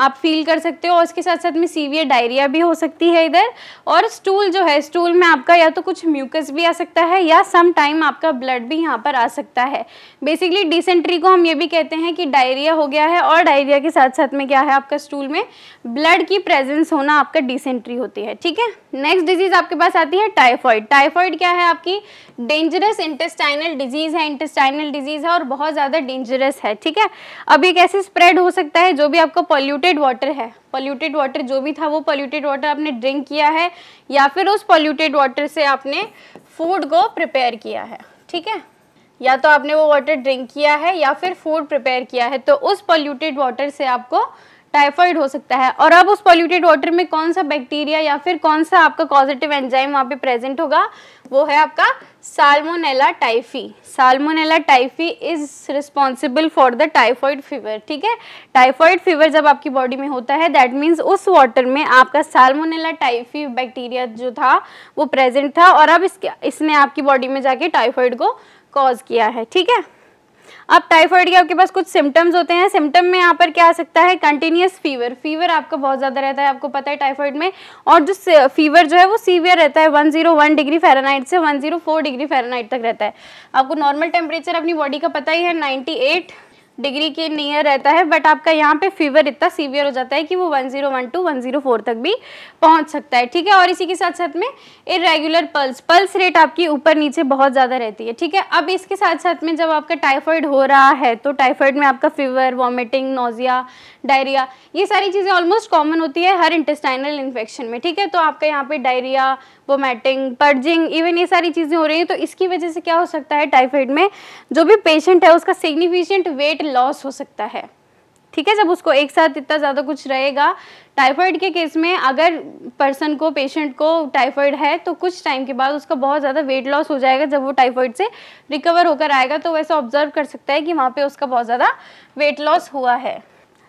आप फील कर सकते हो और उसके साथ साथ में सीवियर डायरिया भी हो सकती है इधर और स्टूल जो है स्टूल में आपका या तो कुछ म्यूकस भी आ सकता है या सम टाइम आपका ब्लड भी यहाँ पर आ सकता है बेसिकली डिसेंट्री को हम ये भी कहते हैं कि डायरिया हो गया है और डायरिया के साथ साथ में क्या है आपका स्टूल में ब्लड की प्रेजेंस होना आपका डिसेंट्री होती है ठीक है नेक्स्ट डिजीज आपके पास आती है टाइफॉइड टाइफॉइड क्या है आपकी डेंजरस इंटेस्टाइनल डिजीज है इंटेस्टाइनल डिजीज है और बहुत ज़्यादा डेंजरस है ठीक है अब ये कैसे स्प्रेड हो सकता है जो भी आपको पॉल्यूटेड पोल्यूटेड वाटर है पोल्यूटेड वाटर जो भी था वो पोल्यूटेड वाटर आपने ड्रिंक किया है या फिर उस पोल्यूटेड वाटर से आपने फूड को प्रिपेयर किया है ठीक है या तो आपने वो वाटर ड्रिंक किया है या फिर फूड प्रिपेयर किया है तो उस पोल्यूटेड वाटर से आपको टाइफाइड हो सकता है और अब उस पोल्यूटेड वाटर में कौन सा बैक्टीरिया या फिर कौन सा आपका पॉजिटिव एंजाइम वहाँ पे प्रेजेंट होगा वो है आपका salmonella typhi salmonella typhi is responsible for the typhoid fever ठीक है टाइफॉइड फीवर जब आपकी बॉडी में होता है दैट मीन्स उस वाटर में आपका साल्मोनेला टाइफी बैक्टीरिया जो था वो प्रेजेंट था और अब इसके इसने आपकी बॉडी में जाके टाइफॉइड को कॉज किया है ठीक है अब टाइफाइड के आपके पास कुछ सिम्टम्स होते हैं सिम्टम में यहाँ पर क्या आ सकता है कंटिन्यूस फीवर फीवर आपका बहुत ज़्यादा रहता है आपको पता है टाइफाइड में और जो फीवर जो है वो सीवियर रहता है 101 डिग्री फेरानाइट से 104 डिग्री फेरानाइट तक रहता है आपको नॉर्मल टेम्परेचर अपनी बॉडी का पता ही है 98 डिग्री के नियर रहता है बट आपका यहाँ पे फीवर इतना सीवियर हो जाता है कि वो जीरो जीरो फोर तक भी पहुँच सकता है ठीक है और इसी के साथ साथ में इरेगुलर पल्स पल्स रेट आपकी ऊपर नीचे बहुत ज़्यादा रहती है ठीक है अब इसके साथ साथ में जब आपका टाइफॉइड हो रहा है तो टाइफॉइड में आपका फीवर वॉमिटिंग नोजिया डायरिया ये सारी चीज़ें ऑलमोस्ट कॉमन होती है हर इंटेस्टाइनल इन्फेक्शन में ठीक है तो आपका यहाँ पे डायरिया वोमेटिंग पर्जिंग इवन ये सारी चीज़ें हो रही हैं तो इसकी वजह से क्या हो सकता है टाइफाइड में जो भी पेशेंट है उसका सिग्निफिशेंट वेट लॉस हो सकता है ठीक है जब उसको एक साथ इतना ज़्यादा कुछ रहेगा टाइफाइड के केस में अगर पर्सन को पेशेंट को टाइफाइड है तो कुछ टाइम के बाद उसका बहुत ज़्यादा वेट लॉस हो जाएगा जब वो टाइफाइड से रिकवर होकर आएगा तो वैसे ऑब्जर्व कर सकता है कि वहाँ पे उसका बहुत ज़्यादा वेट लॉस हुआ है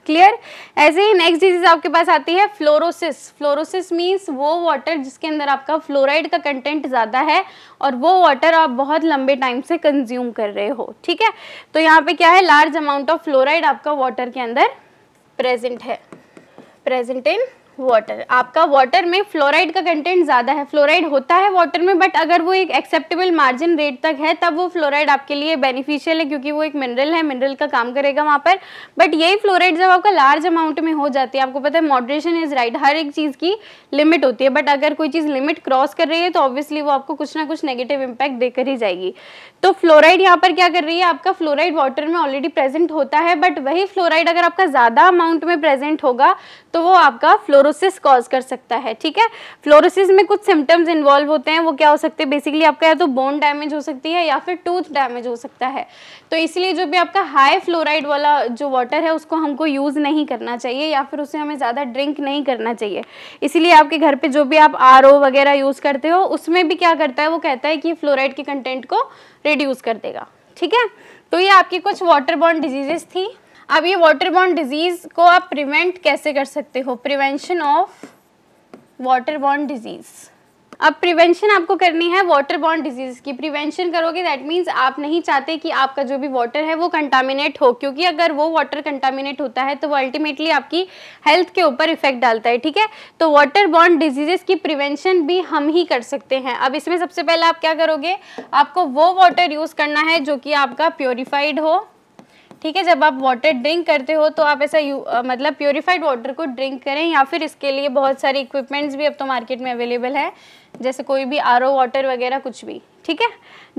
क्लियर ऐसे ही नेक्स्ट डिजीज आपके पास आती है फ्लोरोसिस फ्लोरोसिस मीन्स वो वाटर जिसके अंदर आपका फ्लोराइड का कंटेंट ज़्यादा है और वो वाटर आप बहुत लंबे टाइम से कंज्यूम कर रहे हो ठीक है तो यहाँ पे क्या है लार्ज अमाउंट ऑफ फ्लोराइड आपका वाटर के अंदर प्रेजेंट है प्रेजेंट इन वाटर आपका वाटर में फ्लोराइड का कंटेंट ज़्यादा है फ्लोराइड होता है वाटर में बट अगर वो एक एक्सेप्टेबल मार्जिन रेट तक है तब वो फ्लोराइड आपके लिए बेनिफिशियल है क्योंकि वो एक मिनरल है मिनरल का काम करेगा वहाँ पर बट यही फ्लोराइड जब आपका लार्ज अमाउंट में हो जाती है आपको पता है मॉडरेशन इज़ राइट हर एक चीज़ की लिमिट होती है बट अगर कोई चीज़ लिमिट क्रॉस कर रही है तो ऑब्वियसली वो आपको कुछ ना कुछ नेगेटिव इम्पैक्ट देकर ही जाएगी तो फ्लोराइड यहाँ पर क्या कर रही है आपका फ्लोराइड वाटर में ऑलरेडी प्रेजेंट होता है बट वही फ्लोराइड अगर आपका ज़्यादा अमाउंट में प्रेजेंट होगा तो वो आपका फ्लोर फ्लोरोसिस कॉज कर सकता है ठीक है फ्लोरोसिस में कुछ सिम्टम्स इन्वॉल्व होते हैं वो क्या हो सकते हैं बेसिकली आपका या तो बोन डैमेज हो सकती है या फिर टूथ डैमेज हो सकता है तो इसलिए जो भी आपका हाई फ्लोराइड वाला जो वाटर है उसको हमको यूज़ नहीं करना चाहिए या फिर उसे हमें ज़्यादा ड्रिंक नहीं करना चाहिए इसीलिए आपके घर पर जो भी आप आर वगैरह यूज़ करते हो उसमें भी क्या करता है वो कहता है कि फ्लोराइड के कंटेंट को रिड्यूस कर देगा ठीक है तो ये आपकी कुछ वाटर बॉन्ड डिजीजेस थी अब ये वाटर बॉन्ड डिजीज को आप प्रिवेंट कैसे कर सकते हो prevention of water bond disease अब प्रिवेंशन आपको करनी है वाटर बॉन्ड डिजीज की प्रिवेंशन करोगे दैट मीन्स आप नहीं चाहते कि आपका जो भी वाटर है वो कंटामिनेट हो क्योंकि अगर वो वाटर कंटामिनेट होता है तो वो अल्टीमेटली आपकी हेल्थ के ऊपर इफेक्ट डालता है ठीक है तो वाटर बॉन्ड डिजीजेस की प्रिवेंशन भी हम ही कर सकते हैं अब इसमें सबसे पहले आप क्या करोगे आपको वो वाटर यूज़ करना है जो कि आपका प्योरीफाइड हो ठीक है जब आप वाटर ड्रिंक करते हो तो आप ऐसा यू, आ, मतलब प्योरीफाइड वाटर को ड्रिंक करें या फिर इसके लिए बहुत सारे इक्विपमेंट्स भी अब तो मार्केट में अवेलेबल है जैसे कोई भी आर वाटर वगैरह कुछ भी ठीक है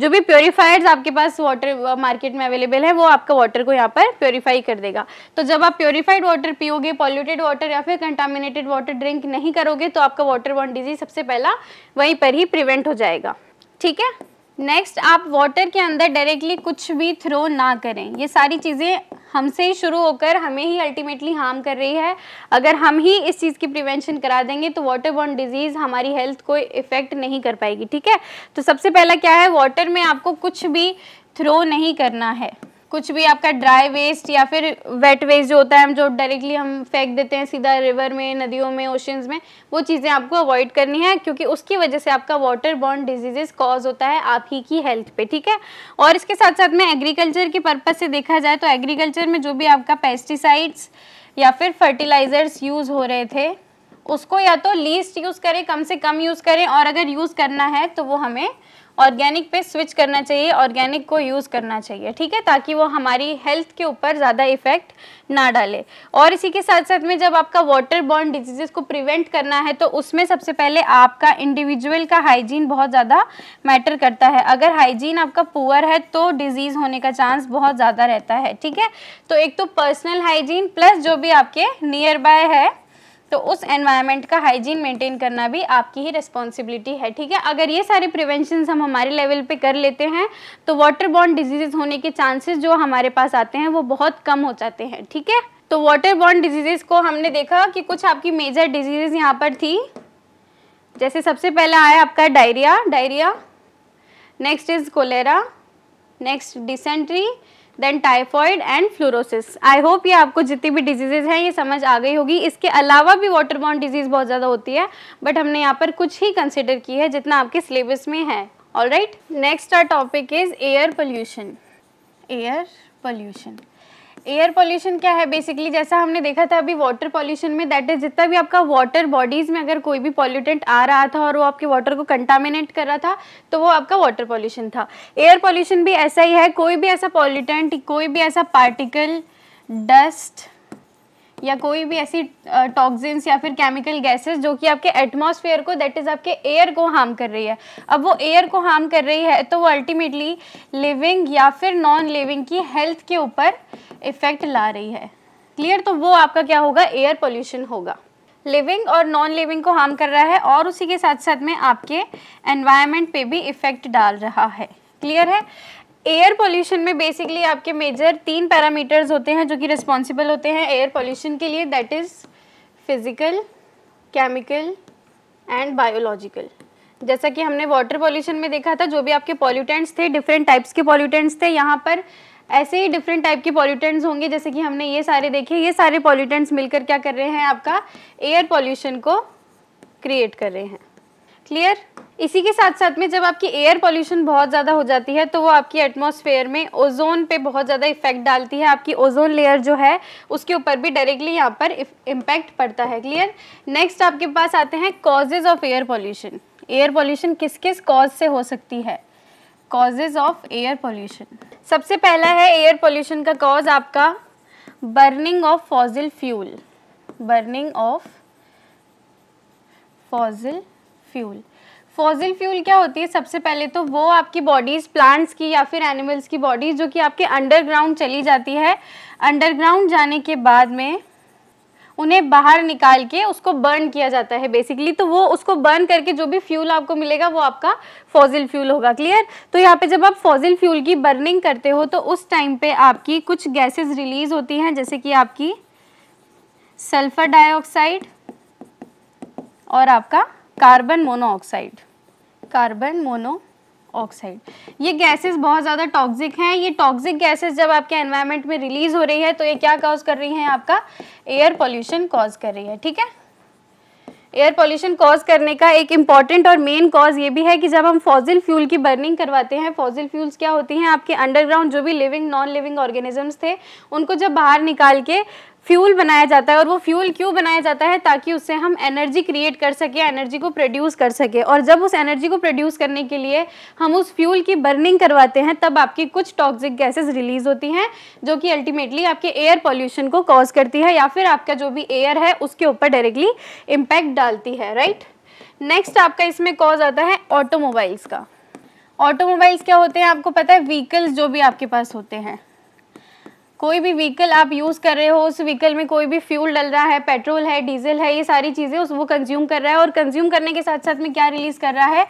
जो भी प्योरीफायर्स आपके पास वाटर मार्केट में अवेलेबल है वो आपका वाटर को यहाँ पर प्योरीफाई कर देगा तो जब आप प्योरीफाइड वाटर पियोगे पॉल्यूटेड वाटर या फिर कंटामिनेटेड वाटर ड्रिंक नहीं करोगे तो आपका वाटर बॉन्ड डिजीज सबसे पहला वहीं पर ही प्रिवेंट हो जाएगा ठीक है नेक्स्ट आप वाटर के अंदर डायरेक्टली कुछ भी थ्रो ना करें ये सारी चीज़ें हमसे ही शुरू होकर हमें ही अल्टीमेटली हार्म कर रही है अगर हम ही इस चीज़ की प्रिवेंशन करा देंगे तो वाटर बॉन्ड डिजीज़ हमारी हेल्थ को इफ़ेक्ट नहीं कर पाएगी ठीक है तो सबसे पहला क्या है वाटर में आपको कुछ भी थ्रो नहीं करना है कुछ भी आपका ड्राई वेस्ट या फिर वेट वेस्ट जो होता है हम जो डायरेक्टली हम फेंक देते हैं सीधा रिवर में नदियों में ओशंस में वो चीज़ें आपको अवॉइड करनी है क्योंकि उसकी वजह से आपका वाटर बॉर्न डिजीजेस कॉज होता है आप ही की हेल्थ पे ठीक है और इसके साथ साथ में एग्रीकल्चर के पर्पज़ से देखा जाए तो एग्रीकल्चर में जो भी आपका पेस्टिसाइड्स या फिर फर्टिलाइज़र्स यूज़ हो रहे थे उसको या तो लीस्ट यूज़ करें कम से कम यूज़ करें और अगर यूज़ करना है तो वो हमें ऑर्गेनिक पे स्विच करना चाहिए ऑर्गेनिक को यूज़ करना चाहिए ठीक है ताकि वो हमारी हेल्थ के ऊपर ज़्यादा इफ़ेक्ट ना डाले और इसी के साथ साथ में जब आपका वाटर बॉर्न डिजीज़ को प्रिवेंट करना है तो उसमें सबसे पहले आपका इंडिविजुअल का हाइजीन बहुत ज़्यादा मैटर करता है अगर हाइजीन आपका पुअर है तो डिजीज़ होने का चांस बहुत ज़्यादा रहता है ठीक है तो एक तो पर्सनल हाइजीन प्लस जो भी आपके नियर बाय है तो उस एनवायरमेंट का हाइजीन मेंटेन करना भी आपकी ही रिस्पॉन्सिबिलिटी है ठीक है अगर ये सारे प्रिवेंशन हम हमारे लेवल पे कर लेते हैं तो वाटर बॉन्ड डिजीजेज होने के चांसेस जो हमारे पास आते हैं वो बहुत कम हो जाते हैं ठीक है तो वाटर बॉन्ड डिजीजेज को हमने देखा कि कुछ आपकी मेजर डिजीजेज यहाँ पर थी जैसे सबसे पहला आया आपका diarrhoea diarrhoea next is cholera next dysentery then typhoid and fluorosis I hope ये आपको जितनी भी डिजीजेज हैं ये समझ आ गई होगी इसके अलावा भी वाटरबॉर्न डिजीज़ बहुत ज़्यादा होती है बट हमने यहाँ पर कुछ ही कंसिडर की है जितना आपके सिलेबस में है all right next our topic is air pollution air pollution air pollution क्या है बेसिकली जैसा हमने देखा था अभी वाटर पॉल्यूशन में दैट इज जितना भी आपका वाटर बॉडीज में अगर कोई भी पॉल्यूटेंट आ रहा था और वो आपके वाटर को कंटामिनेट कर रहा था तो वो आपका वाटर पॉल्यूशन था एयर पॉल्यूशन भी ऐसा ही है कोई भी ऐसा पॉल्यूटेंट कोई भी ऐसा पार्टिकल डस्ट या कोई भी ऐसी टॉक्सिन्स या फिर केमिकल गैसेस जो कि आपके एटमॉस्फेयर को दैट इज़ आपके एयर को हार्म कर रही है अब वो एयर को हार्म कर रही है तो वो अल्टीमेटली लिविंग या फिर नॉन लिविंग की हेल्थ के ऊपर इफेक्ट ला रही है क्लियर तो वो आपका क्या होगा एयर पोल्यूशन होगा लिविंग और नॉन लिविंग को हार्म कर रहा है और उसी के साथ साथ में आपके एनवायरनमेंट पे भी इफेक्ट डाल रहा है क्लियर है एयर पोल्यूशन में बेसिकली आपके मेजर तीन पैरामीटर्स होते हैं जो कि रिस्पॉन्सिबल होते हैं एयर पोल्यूशन के लिए that is physical chemical and biological जैसा कि हमने वाटर पॉल्यूशन में देखा था जो भी आपके पॉल्यूटेंट्स थे डिफरेंट टाइप्स के पॉल्यूटेंट्स थे यहाँ पर ऐसे ही डिफरेंट टाइप के पॉल्यूटेंट्स होंगे जैसे कि हमने ये सारे देखे ये सारे पॉल्यूटेंट्स मिलकर क्या कर रहे हैं आपका एयर पॉल्यूशन को क्रिएट कर रहे हैं क्लियर इसी के साथ साथ में जब आपकी एयर पॉल्यूशन बहुत ज़्यादा हो जाती है तो वो आपकी एटमॉस्फेयर में ओजोन पे बहुत ज़्यादा इफेक्ट डालती है आपकी ओजोन लेयर जो है उसके ऊपर भी डायरेक्टली यहाँ पर इम्पैक्ट पड़ता है क्लियर नेक्स्ट आपके पास आते हैं causes of air pollution air pollution किस किस कॉज से हो सकती है कॉजेज ऑफ एयर पोल्यूशन सबसे पहला है एयर पोल्यूशन का कॉज आपका burning of fossil fuel burning of fossil fuel fossil fuel क्या होती है सबसे पहले तो वो आपकी बॉडीज़ प्लांट्स की या फिर एनिमल्स की बॉडीज़ जो कि आपके अंडरग्राउंड चली जाती है अंडरग्राउंड जाने के बाद में उन्हें बाहर निकाल के उसको बर्न किया जाता है बेसिकली तो वो उसको बर्न करके जो भी फ्यूल आपको मिलेगा वो आपका फॉजिल फ्यूल होगा क्लियर तो यहाँ पे जब आप फॉजिल फ्यूल की बर्निंग करते हो तो उस टाइम पे आपकी कुछ गैसेज रिलीज होती हैं जैसे कि आपकी सल्फर डाइऑक्साइड और आपका carbon monoxide carbon monoxide ये गैसेस बहुत ज़्यादा टॉक्सिक हैं ये टॉक्सिक गैसेस जब आपके एनवायरनमेंट में रिलीज हो रही है तो ये क्या कॉज कर रही हैं आपका एयर पॉल्यूशन कॉज कर रही है ठीक है एयर पॉल्यूशन कॉज करने का एक इम्पॉर्टेंट और मेन कॉज ये भी है कि जब हम फॉजिल फ्यूल की बर्निंग करवाते हैं फॉजिल फ्यूल्स क्या होती हैं आपके अंडरग्राउंड जो भी लिविंग नॉन लिविंग ऑर्गेनिजम्स थे उनको जब बाहर निकाल के फ्यूल बनाया जाता है और वो फ्यूल क्यों बनाया जाता है ताकि उससे हम एनर्जी क्रिएट कर सके एनर्जी को प्रोड्यूस कर सके और जब उस एनर्जी को प्रोड्यूस करने के लिए हम उस फ्यूल की बर्निंग करवाते हैं तब आपकी कुछ टॉक्सिक गैसेस रिलीज होती हैं जो कि अल्टीमेटली आपके एयर पॉल्यूशन को कॉज करती है या फिर आपका जो भी एयर है उसके ऊपर डायरेक्टली इम्पैक्ट डालती है राइट नेक्स्ट आपका इसमें कॉज आता है ऑटोमोबाइल्स का ऑटोमोबाइल्स क्या होते हैं आपको पता है व्हीकल्स जो भी आपके पास होते हैं कोई भी व्हीकल आप यूज़ कर रहे हो उस व्हीकल में कोई भी फ्यूल डल रहा है पेट्रोल है डीजल है ये सारी चीज़ें उस वो कंज्यूम कर रहा है और कंज्यूम करने के साथ साथ में क्या रिलीज़ कर रहा है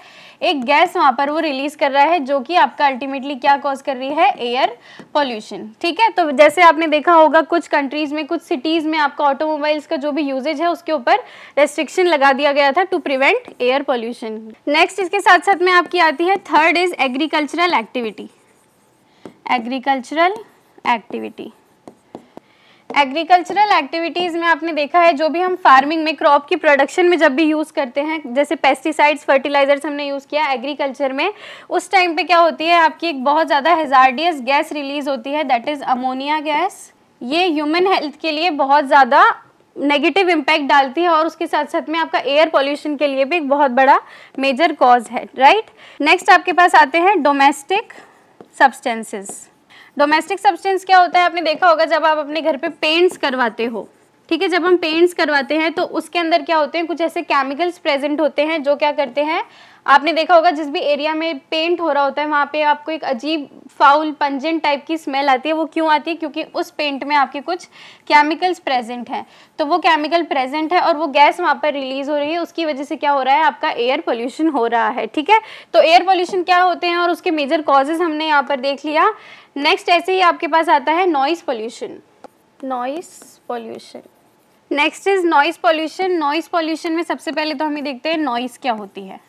एक गैस वहाँ पर वो रिलीज़ कर रहा है जो कि आपका अल्टीमेटली क्या कॉज कर रही है एयर पॉल्यूशन ठीक है तो जैसे आपने देखा होगा कुछ कंट्रीज़ में कुछ सिटीज़ में आपका ऑटोमोबाइल्स का जो भी यूजेज है उसके ऊपर रेस्ट्रिक्शन लगा दिया गया था to prevent air pollution next इसके साथ साथ में आपकी आती है third is agricultural activity agricultural activity agricultural activities में आपने देखा है जो भी हम फार्मिंग में क्रॉप की प्रोडक्शन में जब भी यूज़ करते हैं जैसे पेस्टिसाइड्स फर्टिलाइजर्स हमने यूज़ किया एग्रीकल्चर में उस टाइम पे क्या होती है आपकी एक बहुत ज़्यादा हेजार्डियस गैस रिलीज होती है दैट इज़ अमोनिया गैस ये ह्यूमन हेल्थ के लिए बहुत ज़्यादा नेगेटिव इम्पैक्ट डालती है और उसके साथ साथ में आपका एयर पॉल्यूशन के लिए भी एक बहुत बड़ा मेजर कॉज है राइट नेक्स्ट आपके पास आते हैं डोमेस्टिक सब्सटेंसेस डोमेस्टिक सब्सटेंस क्या होता है आपने देखा होगा जब आप अपने घर पे पेंट्स करवाते हो ठीक है जब हम पेंट्स करवाते हैं तो उसके अंदर क्या होते हैं कुछ ऐसे केमिकल्स प्रेजेंट होते हैं जो क्या करते हैं आपने देखा होगा जिस भी एरिया में पेंट हो रहा होता है वहाँ पे आपको एक अजीब फाउल पंजेंट टाइप की स्मेल आती है वो क्यों आती है क्योंकि उस पेंट में आपके कुछ केमिकल्स प्रेजेंट हैं तो वो केमिकल प्रेजेंट है और वो गैस वहाँ पर रिलीज़ हो रही है उसकी वजह से क्या हो रहा है आपका एयर पोल्यूशन हो रहा है ठीक है तो एयर पोल्यूशन क्या होते हैं और उसके मेजर कॉजेज़ हमने यहाँ पर देख लिया नेक्स्ट ऐसे ही आपके पास आता है noise pollution noise pollution next is noise pollution noise pollution में सबसे पहले तो हमें देखते हैं नॉइज़ क्या होती है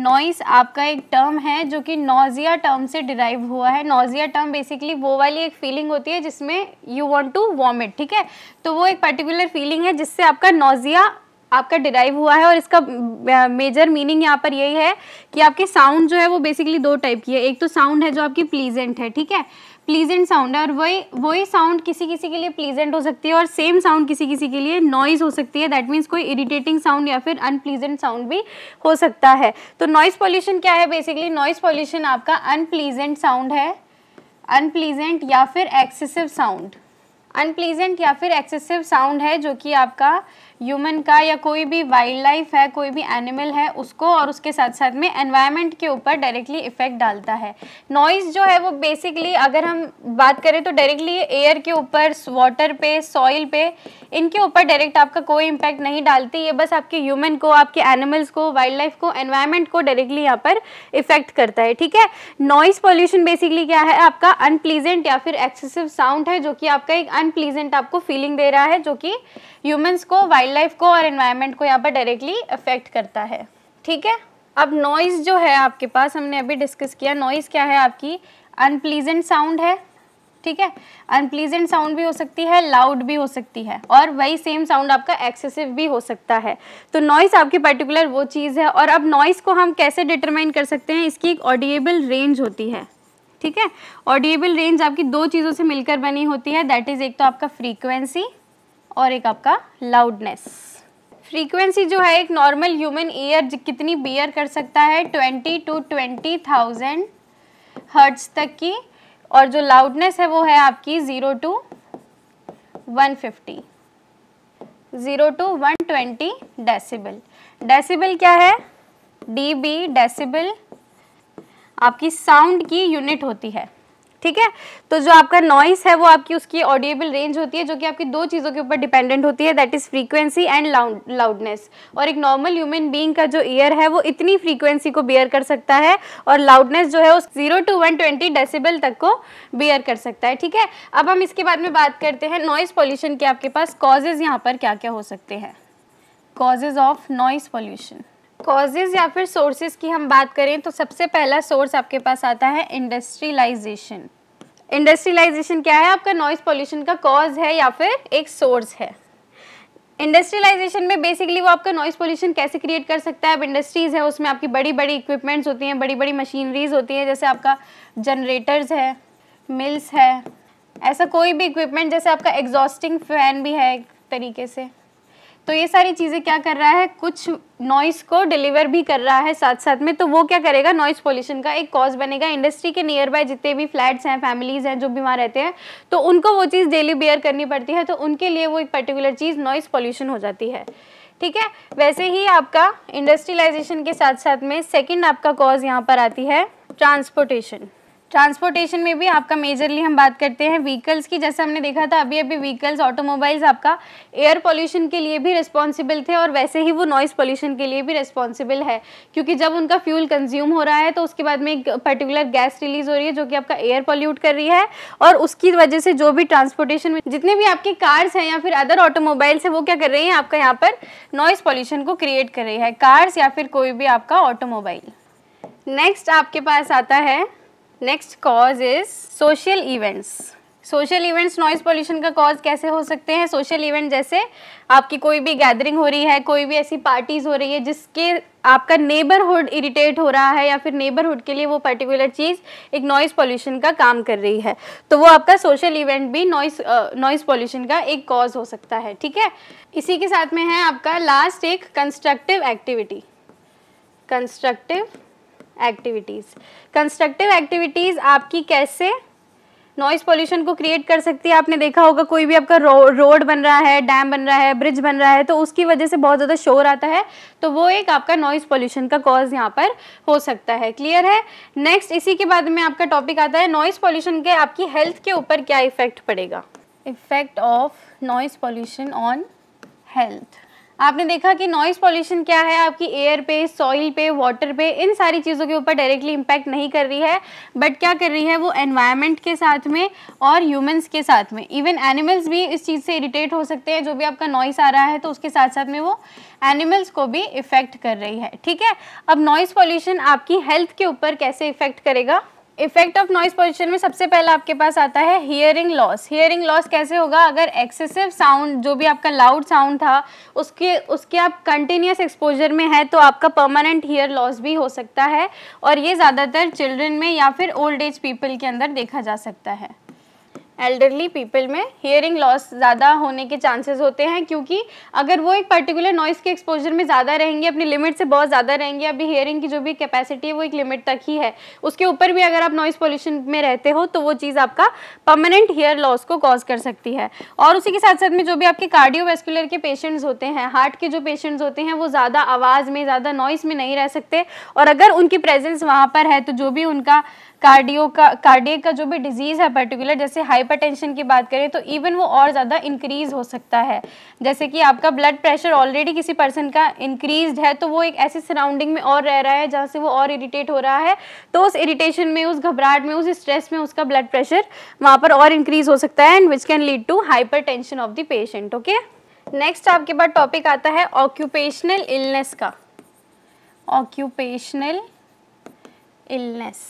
नॉइस आपका एक टर्म है जो कि नोजिया टर्म से डिराइव हुआ है नोजिया टर्म बेसिकली वो वाली एक फीलिंग होती है जिसमें यू वांट टू वॉमिट ठीक है तो वो एक पर्टिकुलर फीलिंग है जिससे आपका नोजिया आपका डिराइव हुआ है और इसका मेजर मीनिंग यहाँ पर यही है कि आपके साउंड जो है वो बेसिकली दो टाइप की है एक तो साउंड है जो आपकी प्लीजेंट है ठीक है प्लीजेंट साउंड है और वही वही साउंड किसी किसी के लिए प्लीजेंट हो सकती है और सेम साउंड किसी किसी के लिए नॉइज़ हो सकती है दैट मीन्स कोई इरिटेटिंग साउंड या फिर अनप्लीजेंट साउंड भी हो सकता है तो नॉइज़ पॉल्यूशन क्या है बेसिकली नॉइज़ पॉल्यूशन आपका अनप्लीजेंट साउंड है अनप्लीजेंट या फिर एक्सेसिव साउंड अनप्लीजेंट या फिर एक्सेसिव साउंड है जो कि आपका ह्यूमन का या कोई भी वाइल्ड लाइफ है कोई भी एनिमल है उसको और उसके साथ साथ में एनवायरनमेंट के ऊपर डायरेक्टली इफेक्ट डालता है नॉइज़ जो है वो बेसिकली अगर हम बात करें तो डायरेक्टली एयर के ऊपर वाटर पे सॉइल पे इनके ऊपर डायरेक्ट आपका कोई इम्पैक्ट नहीं डालती ये बस आपके ह्यूमन को आपके एनिमल्स को वाइल्ड लाइफ को एनवायरमेंट को डायरेक्टली यहाँ पर इफेक्ट करता है ठीक है नॉइज पॉल्यूशन बेसिकली क्या है आपका अनप्लीजेंट या फिर एक्सेसिव साउंड है जो कि आपका एक अनप्लीजेंट आपको फीलिंग दे रहा है जो कि ह्यूमन्स को वाइल्ड लाइफ को और एनवायरमेंट को यहाँ पर डायरेक्टली अफेक्ट करता है ठीक है अब नॉइज़ जो है आपके पास हमने अभी डिस्कस किया नॉइज़ क्या है आपकी अनप्लीजेंट साउंड है ठीक है अनप्लीजेंट साउंड भी हो सकती है लाउड भी हो सकती है और वही सेम साउंड आपका एक्सेसिव भी हो सकता है तो नॉइस आपकी पर्टिकुलर वो चीज़ है और अब नॉइस को हम कैसे डिटरमाइन कर सकते हैं इसकी एक ऑडिएबल रेंज होती है ठीक है ऑडिएबल रेंज आपकी दो चीज़ों से मिलकर बनी होती है दैट इज़ एक तो आपका फ्रीक्वेंसी और एक आपका लाउडनेस फ्रीक्वेंसी जो है एक नॉर्मल ह्यूमन ईयर कितनी बियर कर सकता है twenty to twenty thousand hertz तक की और जो लाउडनेस है वो है आपकी zero to one fifty zero to one twenty decibel decibel क्या है डी बी डेसीबल आपकी साउंड की यूनिट होती है ठीक है तो जो आपका नॉइस है वो आपकी उसकी ऑडिएबल रेंज होती है जो कि आपकी दो चीज़ों के ऊपर डिपेंडेंट होती है that is frequency and loudness और एक नॉर्मल ह्यूमन बीइंग का जो ईयर है वो इतनी फ्रीक्वेंसी को बियर कर सकता है और लाउडनेस जो है उस zero to one twenty decibel तक को बियर कर सकता है ठीक है अब हम इसके बाद में बात करते हैं नॉइस पॉल्यूशन के आपके पास कॉजेज़ यहाँ पर क्या क्या हो सकते हैं causes of noise pollution causes या फिर सोर्सेज की हम बात करें तो सबसे पहला सोर्स आपके पास आता है इंडस्ट्रियलाइजेशन इंडस्ट्रियलाइजेशन क्या है आपका नॉइज़ पॉल्यूशन का कॉज है या फिर एक सोर्स है इंडस्ट्रियलाइजेशन में बेसिकली वो आपका नॉइज़ पोल्यूशन कैसे क्रिएट कर सकता है अब इंडस्ट्रीज़ है उसमें आपकी बड़ी बड़ी इक्विपमेंट्स होती हैं बड़ी बड़ी मशीनरीज होती हैं जैसे आपका जनरेटर्स है मिल्स है ऐसा कोई भी इक्विपमेंट जैसे आपका एग्जॉस्टिंग फैन भी है एक तरीके से तो ये सारी चीज़ें क्या कर रहा है कुछ नॉइस को डिलीवर भी कर रहा है साथ साथ में तो वो क्या करेगा नॉइस पोल्यूशन का एक कॉज बनेगा इंडस्ट्री के नियर बाय जितने भी फ्लैट्स हैं फैमिलीज़ हैं जो बीमार रहते हैं तो उनको वो चीज़ डेली बेयर करनी पड़ती है तो उनके लिए वो एक पर्टिकुलर चीज़ नॉइस पॉल्यूशन हो जाती है ठीक है वैसे ही आपका इंडस्ट्रियलाइजेशन के साथ साथ में सेकेंड आपका कॉज यहाँ पर आती है ट्रांसपोर्टेशन ट्रांसपोर्टेशन में भी आपका मेजरली हम बात करते हैं व्हीकल्स की जैसे हमने देखा था अभी अभी व्हीकल्स ऑटोमोबाइल्स आपका एयर पोल्यूशन के लिए भी रिस्पॉन्सिबल थे और वैसे ही वो नॉइज़ पोल्यूशन के लिए भी रिस्पॉन्सिबल है क्योंकि जब उनका फ्यूल कंज्यूम हो रहा है तो उसके बाद में एक पर्टिकुलर गैस रिलीज हो रही है जो कि आपका एयर पॉल्यूट कर रही है और उसकी वजह से जो भी ट्रांसपोर्टेशन में जितने भी आपके कार्स हैं या फिर अदर ऑटोमोबाइल्स हैं वो क्या कर रही हैं आपका यहाँ पर नॉइज़ पॉल्यूशन को क्रिएट कर रही है कार्स या फिर कोई भी आपका ऑटोमोबाइल नेक्स्ट आपके पास आता है next cause is social events social events noise pollution का कॉज कैसे हो सकते हैं सोशल इवेंट जैसे आपकी कोई भी गैदरिंग हो रही है कोई भी ऐसी पार्टीज़ हो रही है जिसके आपका नेबरहुड इरिटेट हो रहा है या फिर नेबरहुड के लिए वो पर्टिकुलर चीज़ एक नॉइज़ पोल्यूशन का काम कर रही है तो वो आपका सोशल इवेंट भी नॉइज़ नॉइज़ पॉल्यूशन का एक कॉज हो सकता है ठीक है इसी के साथ में है आपका लास्ट एक constructive activity constructive activities constructive activities आपकी कैसे नॉइज़ पॉल्यूशन को क्रिएट कर सकती है आपने देखा होगा कोई भी आपका रो, रोड बन रहा है डैम बन रहा है ब्रिज बन रहा है तो उसकी वजह से बहुत ज़्यादा शोर आता है तो वो एक आपका नॉइज़ पॉल्यूशन का कॉज यहाँ पर हो सकता है क्लियर है नेक्स्ट इसी के बाद में आपका टॉपिक आता है नॉइज़ पॉल्यूशन के आपकी हेल्थ के ऊपर क्या इफेक्ट पड़ेगा effect of noise pollution on health आपने देखा कि नॉइज़ पॉल्यूशन क्या है आपकी एयर पे सॉइल पे वाटर पे इन सारी चीज़ों के ऊपर डायरेक्टली इम्पैक्ट नहीं कर रही है बट क्या कर रही है वो एनवायरनमेंट के साथ में और ह्यूमंस के साथ में इवन एनिमल्स भी इस चीज़ से इरिटेट हो सकते हैं जो भी आपका नॉइस आ रहा है तो उसके साथ साथ में वो एनिमल्स को भी इफ़ेक्ट कर रही है ठीक है अब नॉइज़ पॉल्यूशन आपकी हेल्थ के ऊपर कैसे इफ़ेक्ट करेगा इफेक्ट ऑफ नॉइज पोल्यूशन में सबसे पहला आपके पास आता है हियरिंग लॉस हियरिंग लॉस कैसे होगा अगर एक्सेसिव साउंड जो भी आपका लाउड साउंड था उसके उसके आप कंटिन्यूस एक्सपोजर में है तो आपका परमानेंट हीयर लॉस भी हो सकता है और ये ज़्यादातर चिल्ड्रन में या फिर ओल्ड एज पीपल के अंदर देखा जा सकता है एल्डरली पीपल में हियरिंग लॉस ज़्यादा होने के चांसेस होते हैं क्योंकि अगर वो एक पर्टिकुलर नॉइज़ के एक्सपोजर में ज़्यादा रहेंगे अपनी लिमिट से बहुत ज़्यादा रहेंगे अभी हियरिंग की जो भी कैपेसिटी है वो एक लिमिट तक ही है उसके ऊपर भी अगर आप नॉइस पॉल्यूशन में रहते हो तो वो चीज़ आपका परमानेंट हेयर लॉस को कॉज कर सकती है और उसी के साथ साथ में जो भी आपके कार्डियोवेस्कुलर के पेशेंट्स होते हैं हार्ट के जो पेशेंट्स होते हैं वो ज़्यादा आवाज़ में ज़्यादा नॉइस में नहीं रह सकते और अगर उनकी प्रेजेंस वहाँ पर है तो जो भी उनका कार्डियो का कार्डियक का जो भी डिजीज़ है पर्टिकुलर जैसे हाइपरटेंशन की बात करें तो इवन वो और ज़्यादा इंक्रीज़ हो सकता है जैसे कि आपका ब्लड प्रेशर ऑलरेडी किसी पर्सन का इंक्रीज है तो वो एक ऐसी सराउंडिंग में और रह रहा है जहाँ से वो और इरीटेट हो रहा है तो उस इरीटेशन में उस घबराहट में उस स्ट्रेस में उसका ब्लड प्रेशर वहाँ पर और इंक्रीज़ हो सकता है and which can lead to hyper of the patient okay next आपके पास टॉपिक आता है ऑक्यूपेशनल इलनेस का ऑक्यूपेशनल इलनेस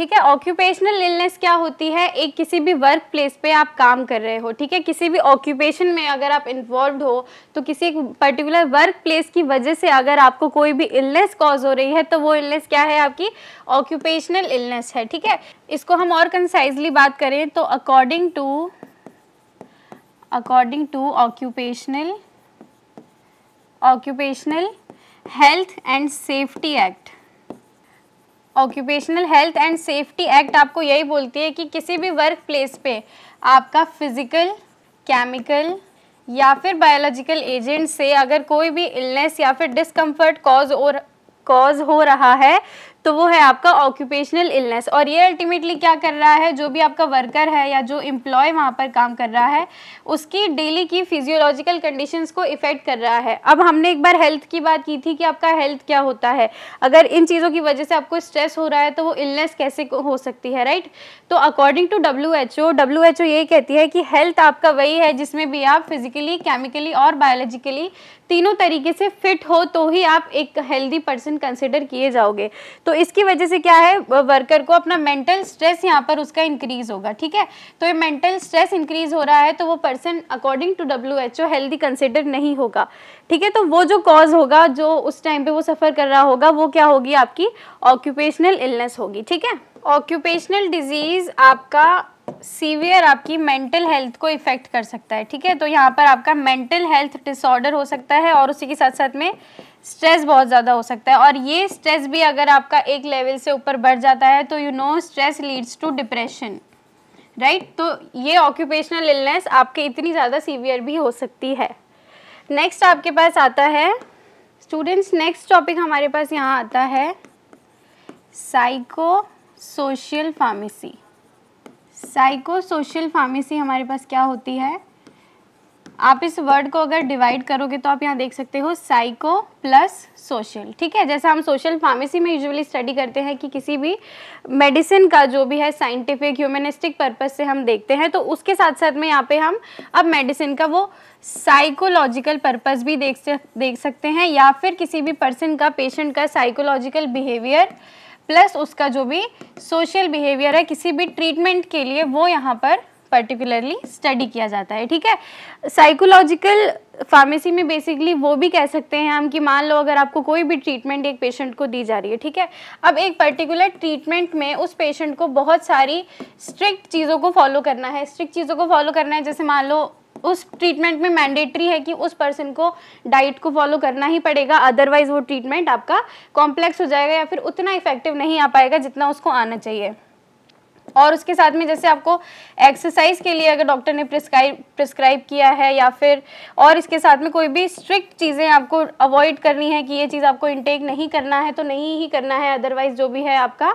ठीक है ऑक्यूपेशनल इलनेस क्या होती है एक किसी भी वर्क प्लेस पे आप काम कर रहे हो ठीक है किसी भी ऑक्यूपेशन में अगर आप इन्वॉल्व हो तो किसी एक पर्टिकुलर वर्क प्लेस की वजह से अगर आपको कोई भी इलनेस कॉज हो रही है तो वो इलनेस क्या है आपकी ऑक्यूपेशनल इलनेस है ठीक है इसको हम और कंसाइजली बात करें तो according to according to occupational occupational health and safety act occupational health and safety act आपको यही बोलती है कि किसी भी वर्क प्लेस पे आपका फिजिकल केमिकल या फिर बायोलॉजिकल एजेंट से अगर कोई भी इलनेस या फिर डिसकम्फर्ट कॉज और कॉज हो रहा है तो वो है आपका ऑक्यूपेशनल इलनेस और ये अल्टीमेटली क्या कर रहा है जो भी आपका वर्कर है या जो एम्प्लॉय वहाँ पर काम कर रहा है उसकी डेली की फिजियोलॉजिकल कंडीशंस को इफ़ेक्ट कर रहा है अब हमने एक बार हेल्थ की बात की थी कि आपका हेल्थ क्या होता है अगर इन चीज़ों की वजह से आपको स्ट्रेस हो रहा है तो वो इलनेस कैसे हो सकती है राइट तो according to W H O W H O यही कहती है कि हेल्थ आपका वही है जिसमें भी आप फिजिकली केमिकली और बायोलॉजिकली तीनों तरीके से फिट हो तो ही आप एक हेल्दी पर्सन कंसिडर किए जाओगे तो इसकी वजह से क्या है वर्कर को अपना मेंटल स्ट्रेस यहाँ पर उसका इंक्रीज होगा ठीक है तो ये मेंटल स्ट्रेस इंक्रीज हो रहा है तो वो person according to W H O healthy consider नहीं होगा ठीक है तो वो जो कॉज होगा जो उस टाइम पे वो सफ़र कर रहा होगा वो क्या होगी आपकी ऑक्यूपेशनल इलनेस होगी ठीक है ऑक्यूपेशनल डिजीज़ आपका सीवियर आपकी मेंटल हेल्थ को इफ़ेक्ट कर सकता है ठीक है तो यहाँ पर आपका मेंटल हेल्थ डिसऑर्डर हो सकता है और उसी के साथ साथ में स्ट्रेस बहुत ज़्यादा हो सकता है और ये स्ट्रेस भी अगर आपका एक लेवल से ऊपर बढ़ जाता है तो you know stress leads to depression right तो ये ऑक्यूपेशनल इलनेस आपके इतनी ज़्यादा सीवियर भी हो सकती है नेक्स्ट आपके पास आता है स्टूडेंट्स नेक्स्ट टॉपिक हमारे पास यहाँ आता है psycho social pharmacy psycho social pharmacy हमारे पास क्या होती है आप इस वर्ड को अगर डिवाइड करोगे तो आप यहाँ देख सकते हो साइको प्लस सोशल ठीक है जैसा हम सोशल फार्मेसी में यूजुअली स्टडी करते हैं कि किसी भी मेडिसिन का जो भी है साइंटिफिक ह्यूमनिस्टिक पर्पज से हम देखते हैं तो उसके साथ साथ में यहाँ पे हम अब मेडिसिन का वो साइकोलॉजिकल पर्पज भी देख देख सकते हैं या फिर किसी भी पर्सन का पेशेंट का साइकोलॉजिकल बिहेवियर प्लस उसका जो भी सोशल बिहेवियर है किसी भी ट्रीटमेंट के लिए वो यहाँ पर पर्टिकुलरली स्टडी किया जाता है ठीक है साइकोलॉजिकल फार्मेसी में बेसिकली वो भी कह सकते हैं हम कि मान लो अगर आपको कोई भी ट्रीटमेंट एक पेशेंट को दी जा रही है ठीक है अब एक पर्टिकुलर ट्रीटमेंट में उस पेशेंट को बहुत सारी स्ट्रिक्ट चीज़ों को फॉलो करना है स्ट्रिक्ट चीज़ों को फॉलो करना है जैसे मान लो उस ट्रीटमेंट में मैंडेटरी है कि उस पर्सन को डाइट को फॉलो करना ही पड़ेगा अदरवाइज वो ट्रीटमेंट आपका कॉम्प्लेक्स हो जाएगा या फिर उतना इफेक्टिव नहीं आ पाएगा जितना उसको आना चाहिए और उसके साथ में जैसे आपको एक्सरसाइज के लिए अगर डॉक्टर ने प्रिस्क्राइब प्रिस्क्राइब किया है या फिर और इसके साथ में कोई भी स्ट्रिक्ट चीज़ें आपको अवॉइड करनी है कि ये चीज़ आपको इनटेक नहीं करना है तो नहीं ही करना है अदरवाइज़ जो भी है आपका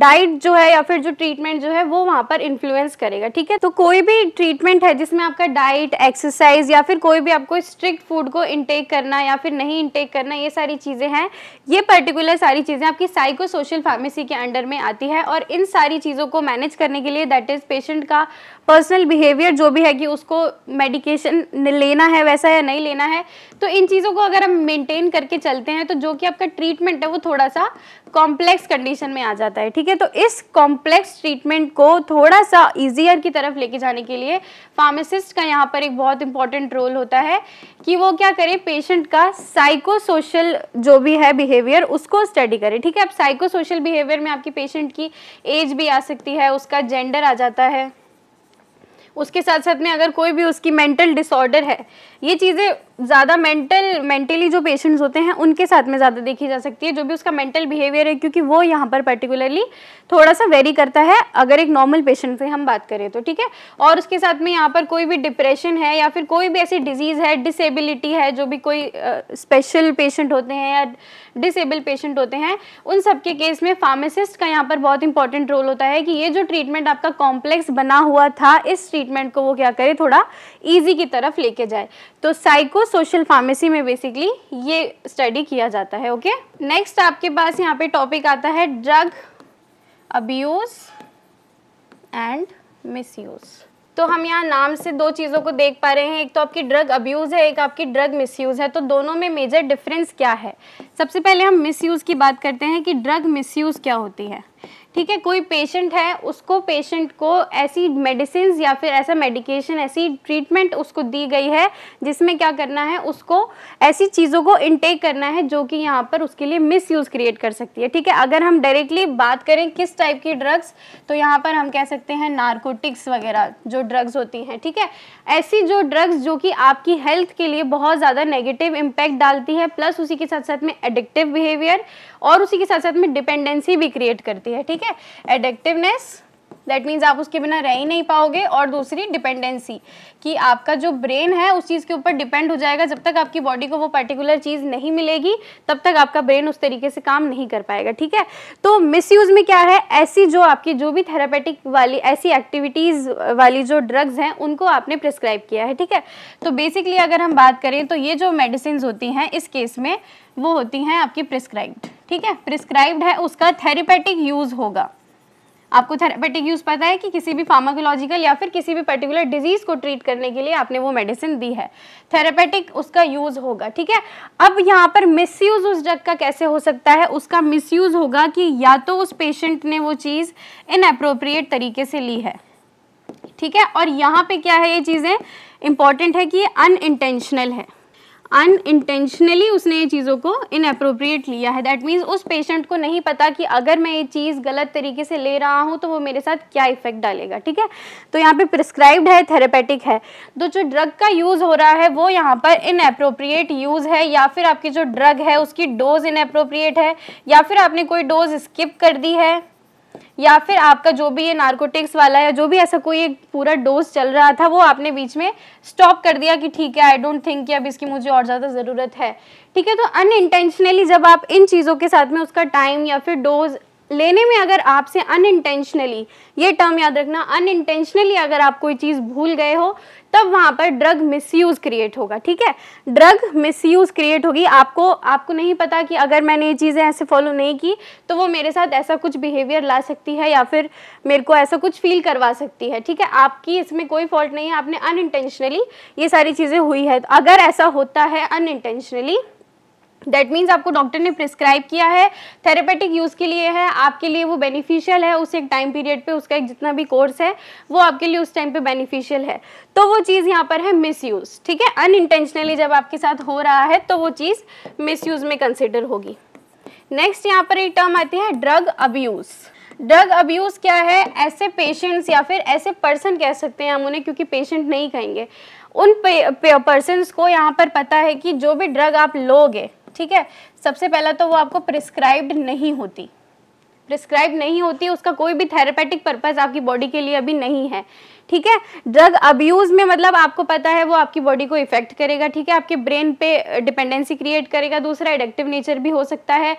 डाइट जो है या फिर जो ट्रीटमेंट जो है वो वहाँ पर इन्फ्लुएंस करेगा ठीक है तो कोई भी ट्रीटमेंट है जिसमें आपका डाइट एक्सरसाइज या फिर कोई भी आपको स्ट्रिक्ट फूड को इनटेक करना या फिर नहीं इनटेक करना ये सारी चीज़ें हैं ये पर्टिकुलर सारी चीज़ें आपकी साइको सोशल फार्मेसी के अंडर में आती है और इन सारी चीज़ों को मैनेज करने के लिए दैट इज़ पेशेंट का पर्सनल बिहेवियर जो भी है कि उसको मेडिकेशन लेना है वैसा या नहीं लेना है तो इन चीज़ों को अगर हम मेंटेन करके चलते हैं तो जो कि आपका ट्रीटमेंट है वो थोड़ा सा कॉम्प्लेक्स कंडीशन में आ जाता है ठीक है तो इस कॉम्प्लेक्स ट्रीटमेंट को थोड़ा सा ईजियर की तरफ लेके जाने के लिए फार्मासिस्ट का यहाँ पर एक बहुत इंपॉर्टेंट रोल होता है कि वो क्या करे पेशेंट का साइकोसोशल जो भी है बिहेवियर उसको स्टडी करे ठीक है अब साइकोसोशल बिहेवियर में आपकी पेशेंट की एज भी आ सकती है उसका जेंडर आ जाता है उसके साथ साथ में अगर कोई भी उसकी मेंटल डिसऑर्डर है ये चीज़ें ज़्यादा मेंटल मेंटली जो पेशेंट्स होते हैं उनके साथ में ज़्यादा देखी जा सकती है जो भी उसका मेंटल बिहेवियर है क्योंकि वो यहाँ पर पर्टिकुलरली थोड़ा सा वेरी करता है अगर एक नॉर्मल पेशेंट से हम बात करें तो ठीक है और उसके साथ में यहाँ पर कोई भी डिप्रेशन है या फिर कोई भी ऐसी डिजीज़ है डिसेबिलिटी है जो भी कोई स्पेशल uh, पेशेंट होते हैं या डिसेबल पेशेंट होते हैं उन सब के केस में फार्मासिस्ट का यहाँ पर बहुत इंपॉर्टेंट रोल होता है कि ये जो ट्रीटमेंट आपका कॉम्प्लेक्स बना हुआ था इस ट्रीटमेंट को वो क्या करे थोड़ा ईजी की तरफ लेके जाए तो साइको सोशल फार्मेसी में बेसिकली ये स्टडी किया जाता है ओके नेक्स्ट आपके पास यहाँ पे टॉपिक आता है ड्रग अब्यूज एंड मिसयूज़ तो हम यहाँ नाम से दो चीज़ों को देख पा रहे हैं एक तो आपकी ड्रग अब्यूज़ है एक आपकी ड्रग मिसयूज़ है तो दोनों में मेजर डिफरेंस क्या है सबसे पहले हम मिसयूज़ की बात करते हैं कि ड्रग मिसयूज़ क्या होती है ठीक है कोई पेशेंट है उसको पेशेंट को ऐसी मेडिसिन या फिर ऐसा मेडिकेशन ऐसी ट्रीटमेंट उसको दी गई है जिसमें क्या करना है उसको ऐसी चीज़ों को इनटेक करना है जो कि यहाँ पर उसके लिए मिस यूज़ क्रिएट कर सकती है ठीक है अगर हम डायरेक्टली बात करें किस टाइप की ड्रग्स तो यहाँ पर हम कह सकते हैं नार्कोटिक्स वगैरह जो ड्रग्स होती हैं ठीक है ऐसी जो ड्रग्स जो कि आपकी हेल्थ के लिए बहुत ज़्यादा नेगेटिव इम्पैक्ट डालती है प्लस उसी के साथ साथ में एडिक्टिव बिहेवियर और उसी के साथ साथ में डिपेंडेंसी भी क्रिएट करती है ठीक है ठीक है एडेक्टिवनेस दैट मीन्स आप उसके बिना रह ही नहीं पाओगे और दूसरी डिपेंडेंसी कि आपका जो ब्रेन है उस चीज़ के ऊपर डिपेंड हो जाएगा जब तक आपकी बॉडी को वो पर्टिकुलर चीज़ नहीं मिलेगी तब तक आपका ब्रेन उस तरीके से काम नहीं कर पाएगा ठीक है तो मिसयूज़ में क्या है ऐसी जो आपकी जो भी थेरापेटिक वाली ऐसी एक्टिविटीज़ वाली जो ड्रग्स हैं उनको आपने प्रिस्क्राइब किया है ठीक है तो बेसिकली अगर हम बात करें तो ये जो मेडिसिन होती हैं इस केस में वो होती हैं आपकी प्रिस्क्राइब्ड ठीक है प्रिस्क्राइब्ड है उसका थेरेपेटिक यूज़ होगा आपको थेरापेटिक यूज़ पता है कि किसी भी फार्माकोलॉजिकल या फिर किसी भी पर्टिकुलर डिजीज़ को ट्रीट करने के लिए आपने वो मेडिसिन दी है थेरापेटिक उसका यूज़ होगा ठीक है अब यहाँ पर मिसयूज़ उस ड्रग का कैसे हो सकता है उसका यूज़ होगा कि या तो उस पेशेंट ने वो चीज़ इनअप्रोप्रिएट तरीके से ली है ठीक है और यहाँ पे क्या है ये चीज़ें इंपॉर्टेंट है कि ये अन है अनइंटेंशनली उसने ये चीज़ों को इनअप्रोप्रिएट लिया है दैट मीन्स उस पेशेंट को नहीं पता कि अगर मैं ये चीज़ गलत तरीके से ले रहा हूँ तो वो मेरे साथ क्या इफेक्ट डालेगा ठीक है तो यहाँ पे प्रिस्क्राइब्ड है थेरेपेटिक है तो जो ड्रग का यूज़ हो रहा है वो यहाँ पर इनअप्रोप्रिएट यूज़ है या फिर आपकी जो ड्रग है उसकी डोज इनअप्रोप्रिएट है या फिर आपने कोई डोज स्किप कर दी है या फिर आपका जो भी ये नार्कोटिक्स वाला या जो भी ऐसा कोई एक पूरा डोज चल रहा था वो आपने बीच में स्टॉप कर दिया कि ठीक है आई डोंट थिंक कि अब इसकी मुझे और ज़्यादा ज़रूरत है ठीक है तो अनइंटेंशनली जब आप इन चीज़ों के साथ में उसका टाइम या फिर डोज लेने में अगर आपसे अनइंटेंशनली ये टर्म याद रखना अनइंटेंशनली अगर आप कोई चीज़ भूल गए हो तब वहाँ पर ड्रग मिसयूज क्रिएट होगा ठीक है ड्रग मिसयूज क्रिएट होगी आपको आपको नहीं पता कि अगर मैंने ये चीज़ें ऐसे फॉलो नहीं की तो वो मेरे साथ ऐसा कुछ बिहेवियर ला सकती है या फिर मेरे को ऐसा कुछ फील करवा सकती है ठीक है आपकी इसमें कोई फॉल्ट नहीं है आपने अनइंटेंशनली ये सारी चीज़ें हुई है तो अगर ऐसा होता है अनइंटेंशनली दैट मीन्स आपको डॉक्टर ने प्रिस्क्राइब किया है थेरेपेटिक यूज़ के लिए है आपके लिए वो बेनिफिशियल है उस एक टाइम पीरियड पे उसका एक जितना भी कोर्स है वो आपके लिए उस टाइम पे बेनिफिशियल है तो वो चीज़ यहाँ पर है मिसयूज़ ठीक है अनइंटेंशनली जब आपके साथ हो रहा है तो वो चीज़ मिसयूज़ में कंसिडर होगी नेक्स्ट यहाँ पर एक टर्म आती है ड्रग अब्यूज़ ड्रग अब्यूज़ क्या है ऐसे पेशेंट्स या फिर ऐसे पर्सन कह सकते हैं हम उन्हें क्योंकि पेशेंट नहीं कहेंगे उन पर्सन को यहाँ पर पता है कि जो भी ड्रग आप लोगे ठीक है सबसे पहला तो वो आपको प्रिस्क्राइब नहीं होती प्रिस्क्राइब नहीं होती उसका कोई भी थेरेपेटिक पर्पज़ आपकी बॉडी के लिए अभी नहीं है ठीक है ड्रग अब्यूज़ में मतलब आपको पता है वो आपकी बॉडी को इफेक्ट करेगा ठीक है आपके ब्रेन पे डिपेंडेंसी क्रिएट करेगा दूसरा एडिक्टिव नेचर भी हो सकता है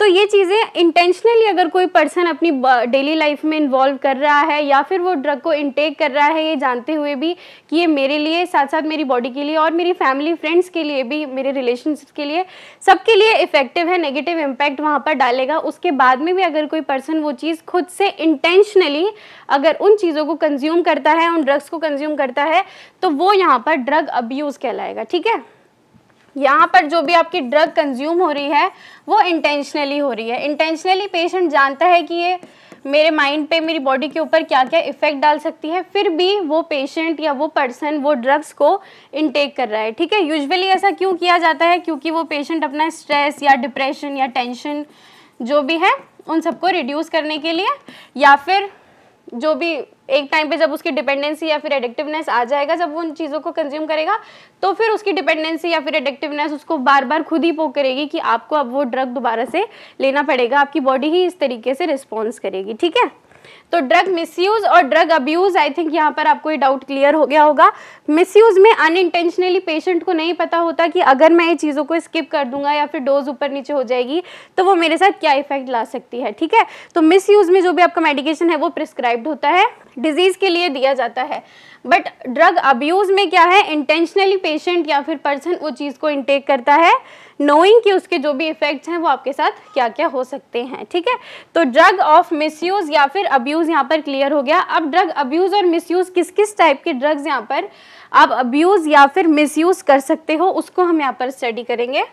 तो ये चीज़ें इंटेंशनली अगर कोई पर्सन अपनी डेली लाइफ में इन्वॉल्व कर रहा है या फिर वो ड्रग को इंटेक कर रहा है ये जानते हुए भी कि ये मेरे लिए साथ साथ मेरी बॉडी के लिए और मेरी फैमिली फ्रेंड्स के लिए भी मेरे रिलेशनशिप के लिए सबके लिए इफ़ेक्टिव है नेगेटिव इम्पैक्ट वहाँ पर डालेगा उसके बाद में भी अगर कोई पर्सन वो चीज़ खुद से इंटेंशनली अगर उन चीज़ों को कंज्यूम करता है उन ड्रग्स को कंज्यूम करता है तो वो यहाँ पर ड्रग अब्यूज़ कहलाएगा ठीक है यहाँ पर जो भी आपकी ड्रग कंज्यूम हो रही है वो इंटेंशनली हो रही है इंटेंशनली पेशेंट जानता है कि ये मेरे माइंड पे मेरी बॉडी के ऊपर क्या क्या इफ़ेक्ट डाल सकती है फिर भी वो पेशेंट या वो पर्सन वो ड्रग्स को इनटेक कर रहा है ठीक है यूजुअली ऐसा क्यों किया जाता है क्योंकि वो पेशेंट अपना स्ट्रेस या डिप्रेशन या टेंशन जो भी है उन सबको रिड्यूस करने के लिए या फिर जो भी एक टाइम पे जब उसकी डिपेंडेंसी या फिर एडिक्टिवनेस आ जाएगा जब वो उन चीज़ों को कंज्यूम करेगा तो फिर उसकी डिपेंडेंसी या फिर एडिक्टिवनेस उसको बार बार खुद ही पोक करेगी कि आपको अब वो ड्रग दोबारा से लेना पड़ेगा आपकी बॉडी ही इस तरीके से रिस्पॉन्स करेगी ठीक है तो ड्रग मिसयूज और ड्रग अब्यूज आई थिंक यहाँ पर आपको ये डाउट क्लियर हो गया होगा मिसयूज में अनइंटेंशनली पेशेंट को नहीं पता होता कि अगर मैं ये चीज़ों को स्किप कर दूंगा या फिर डोज ऊपर नीचे हो जाएगी तो वो मेरे साथ क्या इफेक्ट ला सकती है ठीक है तो मिसयूज में जो भी आपका मेडिकेशन है वो प्रिस्क्राइब्ड होता है डिजीज़ के लिए दिया जाता है बट ड्रग अब्यूज़ में क्या है इंटेंशनली पेशेंट या फिर पर्सन वो चीज़ को इनटेक करता है नोइंग कि उसके जो भी इफ़ेक्ट्स हैं वो आपके साथ क्या क्या हो सकते हैं ठीक है तो ड्रग ऑफ मिसयूज़ या फिर अब्यूज़ यहाँ पर क्लियर हो गया अब ड्रग अब्यूज़ और मिसयूज़ किस किस टाइप के ड्रग्स यहाँ पर आप अब्यूज़ या फिर मिसयूज़ कर सकते हो उसको हम यहाँ पर स्टडी करेंगे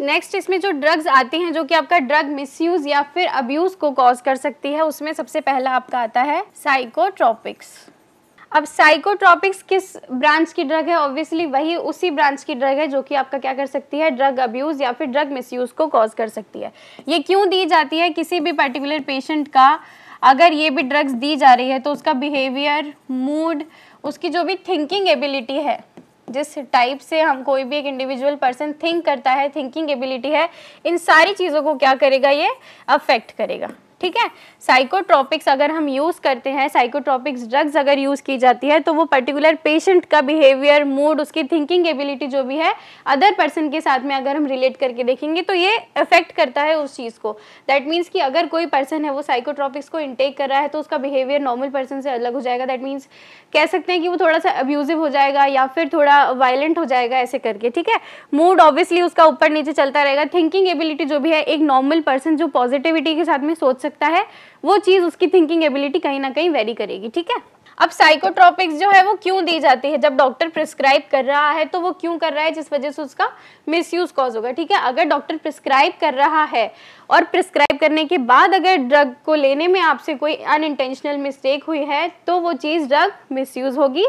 नेक्स्ट इसमें जो ड्रग्स आते हैं जो कि आपका ड्रग मिसयूज या फिर अब्यूज को कॉज कर सकती है उसमें सबसे पहला आपका आता है साइकोट्रॉपिक्स अब साइकोट्रॉपिक्स किस ब्रांच की ड्रग है ऑब्वियसली वही उसी ब्रांच की ड्रग है जो कि आपका क्या कर सकती है ड्रग अब्यूज़ या फिर ड्रग मिसयूज़ को कॉज कर सकती है ये क्यों दी जाती है किसी भी पर्टिकुलर पेशेंट का अगर ये भी ड्रग्स दी जा रही है तो उसका बिहेवियर मूड उसकी जो भी थिंकिंग एबिलिटी है जिस टाइप से हम कोई भी एक इंडिविजुअल पर्सन थिंक करता है थिंकिंग एबिलिटी है इन सारी चीज़ों को क्या करेगा ये अफेक्ट करेगा ठीक है साइकोट्रॉपिक्स अगर हम यूज़ करते हैं साइकोट्रॉपिक्स ड्रग्स अगर यूज़ की जाती है तो वो पर्टिकुलर पेशेंट का बिहेवियर मूड उसकी थिंकिंग एबिलिटी जो भी है अदर पर्सन के साथ में अगर हम रिलेट करके देखेंगे तो ये अफेक्ट करता है उस चीज़ को दैट मीन्स कि अगर कोई पर्सन है वो साइकोट्रॉपिक्स को इनटेक कर रहा है तो उसका बिहेवियर नॉर्मल पर्सन से अलग हो जाएगा दैट मीन्स कह सकते हैं कि वो थोड़ा सा अब्यूजिव हो जाएगा या फिर थोड़ा वायलेंट हो जाएगा ऐसे करके ठीक है मूड ऑब्वियसली उसका ऊपर नीचे चलता रहेगा थिंकिंग एबिलिटी जो भी है एक नॉर्मल पर्सन जो पॉजिटिविटी के साथ में सोच सकता है वो चीज़ उसकी थिंकिंग एबिलिटी कहीं ना कहीं वेरी करेगी ठीक है अब साइकोट्रॉपिक्स जो है वो क्यों दी जाती है जब डॉक्टर प्रिस्क्राइब कर रहा है तो वो क्यों कर रहा है जिस वजह से उसका मिस यूज कॉज होगा ठीक है अगर डॉक्टर प्रिस्क्राइब कर रहा है और प्रिस्क्राइब करने के बाद अगर ड्रग को लेने में आपसे कोई अनइंटेंशनल मिस्टेक हुई है तो वो चीज़ ड्रग मिसयूज होगी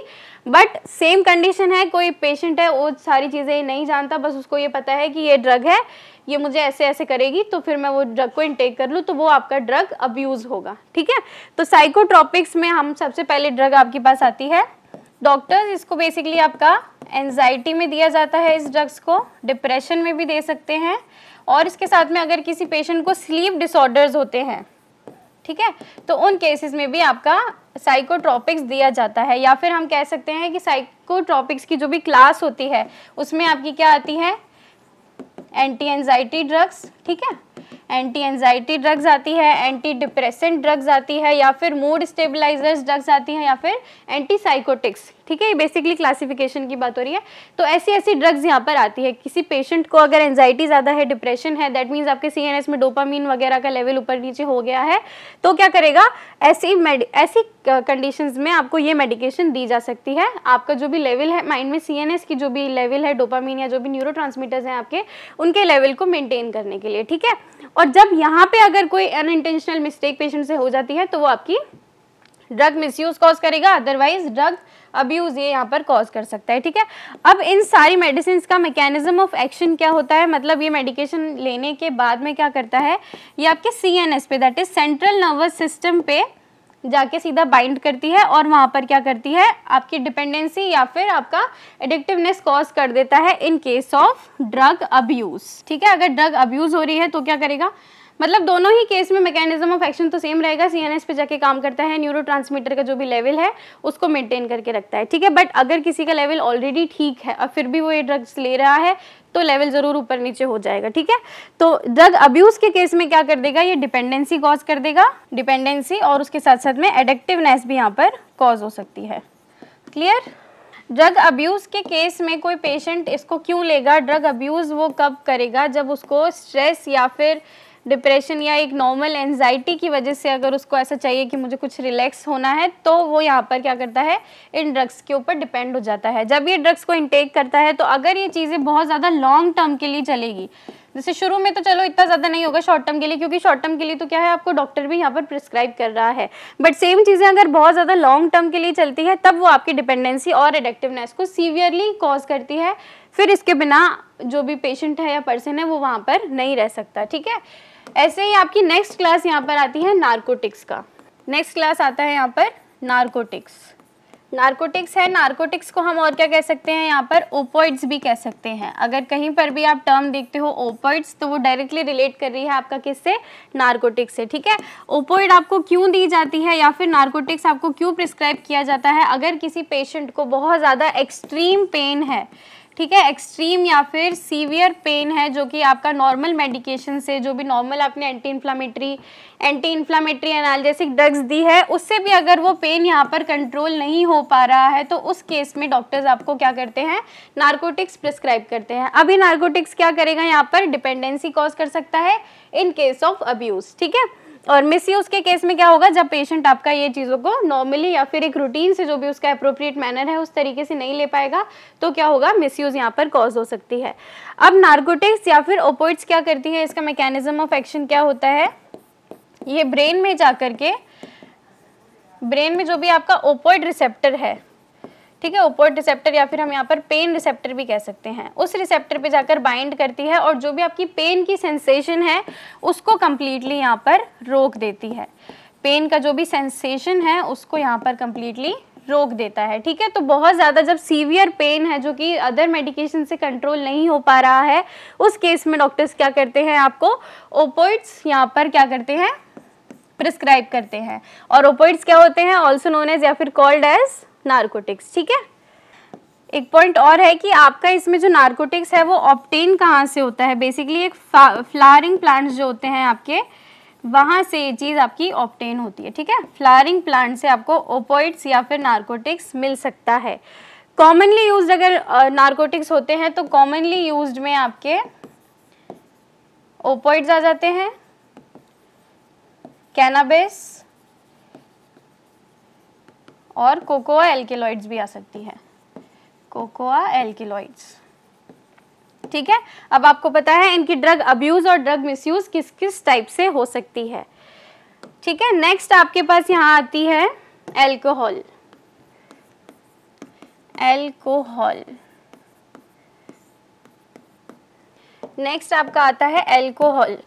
बट सेम कंडीशन है कोई पेशेंट है वो सारी चीज़ें नहीं जानता बस उसको ये पता है कि ये ड्रग है ये मुझे ऐसे ऐसे करेगी तो फिर मैं वो ड्रग को इनटेक कर लूँ तो वो आपका ड्रग अब्यूज होगा ठीक है तो साइकोट्रॉपिक्स में हम सबसे पहले ड्रग आपके पास आती है डॉक्टर्स इसको बेसिकली आपका एनजाइटी में दिया जाता है इस ड्रग्स को डिप्रेशन में भी दे सकते हैं और इसके साथ में अगर किसी पेशेंट को स्लीप डिसऑर्डर्स होते हैं ठीक है तो उन केसेस में भी आपका साइकोट्रॉपिक्स दिया जाता है या फिर हम कह सकते हैं कि साइकोट्रॉपिक्स की जो भी क्लास होती है उसमें आपकी क्या आती है एंटी एनजाइटी ड्रग्स ठीक है एंटी एनजाइटी ड्रग्स आती है एंटी डिप्रेसेंट ड्रग्स आती है या फिर मूड स्टेबलाइजर्स ड्रग्स आती हैं या फिर एंटी साइकोटिक्स ठीक है बेसिकली क्लासिफिकेशन की बात हो रही है तो ऐसी ऐसी ड्रग्स यहाँ पर आती है किसी पेशेंट को अगर एनजाइटी ज़्यादा है डिप्रेशन है दैट मीन्स आपके सी में डोपामीन वगैरह का लेवल ऊपर नीचे हो गया है तो क्या करेगा ऐसी ऐसी कंडीशन में आपको ये मेडिकेशन दी जा सकती है आपका जो भी लेवल है माइंड में सी की जो भी लेवल है डोपामीन या जो भी न्यूरो हैं आपके उनके लेवल को मेनटेन करने के लिए ठीक है और जब यहाँ पे अगर कोई अनइंटेंशनल मिस्टेक पेशेंट से हो जाती है तो वो आपकी ड्रग मिसयूज कॉज करेगा अदरवाइज ड्रग अब्यूज ये यहाँ पर कॉज कर सकता है ठीक है अब इन सारी मेडिसिन का मैकेनिज्म ऑफ एक्शन क्या होता है मतलब ये मेडिकेशन लेने के बाद में क्या करता है ये आपके सी एन एस पे that is central nervous system पे जाके सीधा बाइंड करती है और वहाँ पर क्या करती है आपकी डिपेंडेंसी या फिर आपका एडिक्टिवनेस कॉज कर देता है in case of drug abuse ठीक है अगर ड्रग अब्यूज़ हो रही है तो क्या करेगा मतलब दोनों ही केस में मैकेनिज्म ऑफ एक्शन तो सेम रहेगा सीएनएस पे जाके काम करता है न्यूरो का जो भी लेवल है उसको मेंटेन करके रखता है ठीक है बट अगर किसी का लेवल ऑलरेडी ठीक है और फिर भी वो ये ड्रग्स ले रहा है तो लेवल ज़रूर ऊपर नीचे हो जाएगा ठीक है तो ड्रग अब्यूज़ के केस में क्या कर देगा ये डिपेंडेंसी कॉज कर देगा डिपेंडेंसी और उसके साथ साथ में एडिक्टिवनेस भी यहाँ पर कॉज हो सकती है क्लियर ड्रग अब्यूज़ के केस में कोई पेशेंट इसको क्यों लेगा ड्रग अब्यूज़ वो कब करेगा जब उसको स्ट्रेस या फिर डिप्रेशन या एक नॉर्मल एनजाइटी की वजह से अगर उसको ऐसा चाहिए कि मुझे कुछ रिलैक्स होना है तो वो यहाँ पर क्या करता है इन ड्रग्स के ऊपर डिपेंड हो जाता है जब ये ड्रग्स को इनटेक करता है तो अगर ये चीज़ें बहुत ज़्यादा लॉन्ग टर्म के लिए चलेगी जैसे शुरू में तो चलो इतना ज़्यादा नहीं होगा शॉर्ट टर्म के लिए क्योंकि शॉर्ट टर्म के लिए तो क्या है आपको डॉक्टर भी यहाँ पर प्रिस्क्राइब कर रहा है बट सेम चीज़ें अगर बहुत ज़्यादा लॉन्ग टर्म के लिए चलती है तब वो आपकी डिपेंडेंसी और एडिक्टिवनेस को सीवियरली कॉज करती है फिर इसके बिना जो भी पेशेंट है या पर्सन है वो वहाँ पर नहीं रह सकता ठीक है ऐसे ही आपकी नेक्स्ट क्लास यहाँ पर आती है नार्कोटिक्स का नेक्स्ट क्लास आता है यहाँ पर नार्कोटिक्स नार्कोटिक्स है नार्कोटिक्स को हम और क्या कह सकते हैं यहाँ पर ओपॉइड्स भी कह सकते हैं अगर कहीं पर भी आप टर्म देखते हो ओपॉइड्स तो वो डायरेक्टली रिलेट कर रही है आपका किससे नार्कोटिक्स से ठीक है ओपॉइड आपको क्यों दी जाती है या फिर नार्कोटिक्स आपको क्यों प्रिस्क्राइब किया जाता है अगर किसी पेशेंट को बहुत ज़्यादा एक्सट्रीम पेन है ठीक है एक्सट्रीम या फिर सीवियर पेन है जो कि आपका नॉर्मल मेडिकेशन से जो भी नॉर्मल आपने anti inflammatory anti inflammatory analgesic drugs दी है उससे भी अगर वो पेन यहाँ पर कंट्रोल नहीं हो पा रहा है तो उस केस में डॉक्टर्स आपको क्या करते हैं नार्कोटिक्स प्रिस्क्राइब करते हैं अभी नार्कोटिक्स क्या करेगा यहाँ पर डिपेंडेंसी कॉज कर सकता है इन केस ऑफ अब्यूज़ ठीक है और मिसयूज के केस में क्या होगा जब पेशेंट आपका ये चीज़ों को नॉर्मली या फिर एक रूटीन से जो भी उसका अप्रोप्रिएट मैनर है उस तरीके से नहीं ले पाएगा तो क्या होगा मिस यूज यहाँ पर कॉज हो सकती है अब नार्कोटिक्स या फिर ओपोइड्स क्या करती है इसका मैकेनिज्म ऑफ एक्शन क्या होता है ये ब्रेन में जा के ब्रेन में जो भी आपका ओपोइड रिसेप्टर है ठीक है ओपोइड रिसेप्टर या फिर हम यहाँ पर पेन रिसेप्टर भी कह सकते हैं उस रिसेप्टर पे जाकर बाइंड करती है और जो भी आपकी पेन की सेंसेशन है उसको कम्प्लीटली यहाँ पर रोक देती है पेन का जो भी सेंसेशन है उसको यहाँ पर कम्प्लीटली रोक देता है ठीक है तो बहुत ज़्यादा जब सीवियर पेन है जो कि अदर मेडिकेशन से कंट्रोल नहीं हो पा रहा है उस केस में डॉक्टर्स क्या करते हैं आपको ओपोइड्स यहाँ पर क्या करते हैं प्रिस्क्राइब करते हैं और ओपोइड्स क्या होते हैं ऑल्सो नोन एज या फिर कॉल्ड एज नार्कोटिक्स ठीक है एक पॉइंट और है कि आपका इसमें जो नार्कोटिक्स है वो ऑप्टेन कहाँ से होता है बेसिकली एक फ्लावरिंग प्लांट्स जो होते हैं आपके वहाँ से ये चीज़ आपकी ऑप्टेन होती है ठीक है फ्लावरिंग प्लांट से आपको ओपोइड्स या फिर नार्कोटिक्स मिल सकता है कॉमनली यूज अगर नार्कोटिक्स होते हैं तो कॉमनली यूज में आपके ओपोइड्स आ जाते हैं कैनाबिस और कोकोआ एल्किलॉइड्स भी आ सकती है कोकोआ एल्किलॉइड्स ठीक है अब आपको पता है इनकी ड्रग अब्यूज और ड्रग मिसयूज किस किस टाइप से हो सकती है ठीक है नेक्स्ट आपके पास यहां आती है एल्कोहल एल्कोहल नेक्स्ट आपका आता है एल्कोहल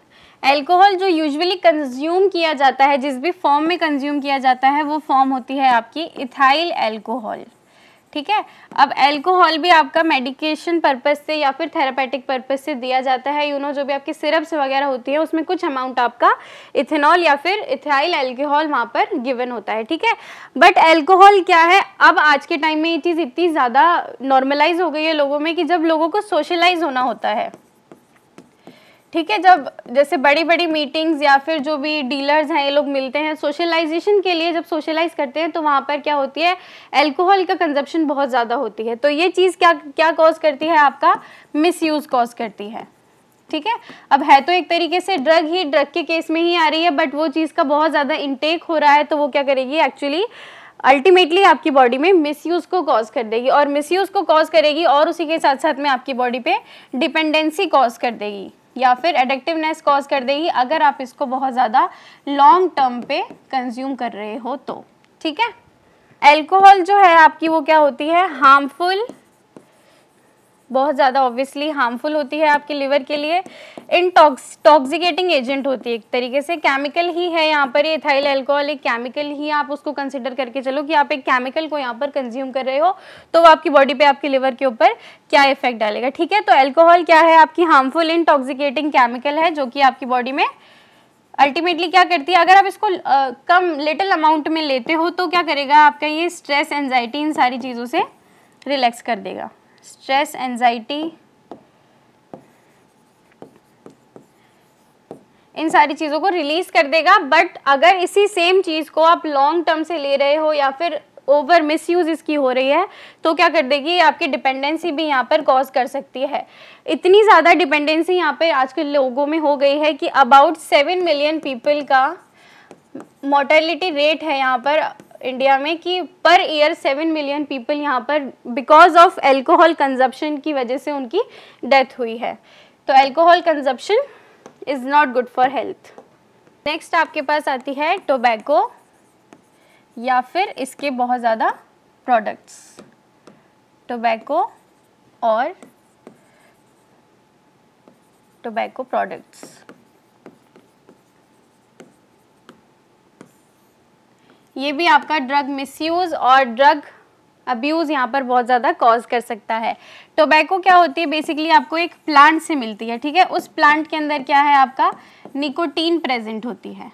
एल्कोहल जो यूजुअली कंज्यूम किया जाता है जिस भी फॉर्म में कंज्यूम किया जाता है वो फॉर्म होती है आपकी इथाइल एल्कोहल ठीक है अब एल्कोहल भी आपका मेडिकेशन पर्पज़ से या फिर थेरापेटिक पर्पज़ से दिया जाता है यू you नो know, जो भी आपकी सिरप्स वगैरह होती है उसमें कुछ अमाउंट आपका इथेनॉल या फिर इथाइल एल्कोहल वहाँ पर गिवन होता है ठीक है बट एल्कोहल क्या है अब आज के टाइम में ये चीज़ इतनी ज़्यादा नॉर्मलाइज हो गई है लोगों में कि जब लोगों को सोशलाइज होना होता है ठीक है जब जैसे बड़ी बड़ी मीटिंग्स या फिर जो भी डीलर्स हैं ये लोग मिलते हैं सोशलाइजेशन के लिए जब सोशलाइज करते हैं तो वहाँ पर क्या होती है एल्कोहल का कंजप्शन बहुत ज़्यादा होती है तो ये चीज़ क्या क्या कॉज करती है आपका मिसयूज़ कॉज करती है ठीक है अब है तो एक तरीके से ड्रग ही ड्रग के केस में ही आ रही है बट वो चीज़ का बहुत ज़्यादा इंटेक हो रहा है तो वो क्या करेगी एक्चुअली अल्टीमेटली आपकी बॉडी में मिसयूज़ को कॉज कर देगी और मिसयूज़ को कॉज करेगी और उसी के साथ साथ में आपकी बॉडी पे डिपेंडेंसी कॉज कर देगी या फिर एडिक्टिवनेस कॉज कर देगी अगर आप इसको बहुत ज़्यादा लॉन्ग टर्म पे कंज्यूम कर रहे हो तो ठीक है एल्कोहल जो है आपकी वो क्या होती है हार्मफुल बहुत ज़्यादा ऑब्वियसली हार्मफुल होती है आपके लिवर के लिए टॉक्स टॉक्सिकेटिंग एजेंट होती है एक तरीके से केमिकल ही है यहाँ पर ये थाइल एल्कोहल एक केमिकल ही आप उसको कंसिडर करके चलो कि आप एक केमिकल को यहाँ पर कंज्यूम कर रहे हो तो वो आपकी बॉडी पे आपके लिवर के ऊपर क्या इफेक्ट डालेगा ठीक है तो एल्कोहल क्या है आपकी हार्मफुल इनटॉक्सिकेटिंग केमिकल है जो कि आपकी बॉडी में अल्टीमेटली क्या करती है अगर आप इसको आ, कम लिटल अमाउंट में लेते हो तो क्या करेगा आपका ये स्ट्रेस एनजाइटी इन सारी चीज़ों से रिलैक्स कर देगा स्ट्रेस एनजाइटी इन सारी चीज़ों को रिलीज कर देगा बट अगर इसी सेम चीज़ को आप लॉन्ग टर्म से ले रहे हो या फिर ओवर मिस यूज़ इसकी हो रही है तो क्या कर देगी आपकी डिपेंडेंसी भी यहाँ पर कॉज कर सकती है इतनी ज़्यादा डिपेंडेंसी यहाँ पर आजकल लोगों में हो गई है कि अबाउट सेवन मिलियन पीपल का मोर्टेलिटी रेट है यहाँ पर इंडिया में कि per year seven million people यहाँ पर बिकॉज ऑफ एल्कोहल कंजप्शन की वजह से उनकी डेथ हुई है तो alcohol consumption is not good for health next आपके पास आती है टोबैको या फिर इसके बहुत ज़्यादा प्रोडक्ट्स टोबैको और टोबैको प्रोडक्ट्स ये भी आपका ड्रग मिसयूज़ और ड्रग अब्यूज़ यहाँ पर बहुत ज़्यादा कॉज कर सकता है टोबैको क्या होती है बेसिकली आपको एक प्लांट से मिलती है ठीक है उस प्लांट के अंदर क्या है आपका निकोटीन प्रेजेंट होती है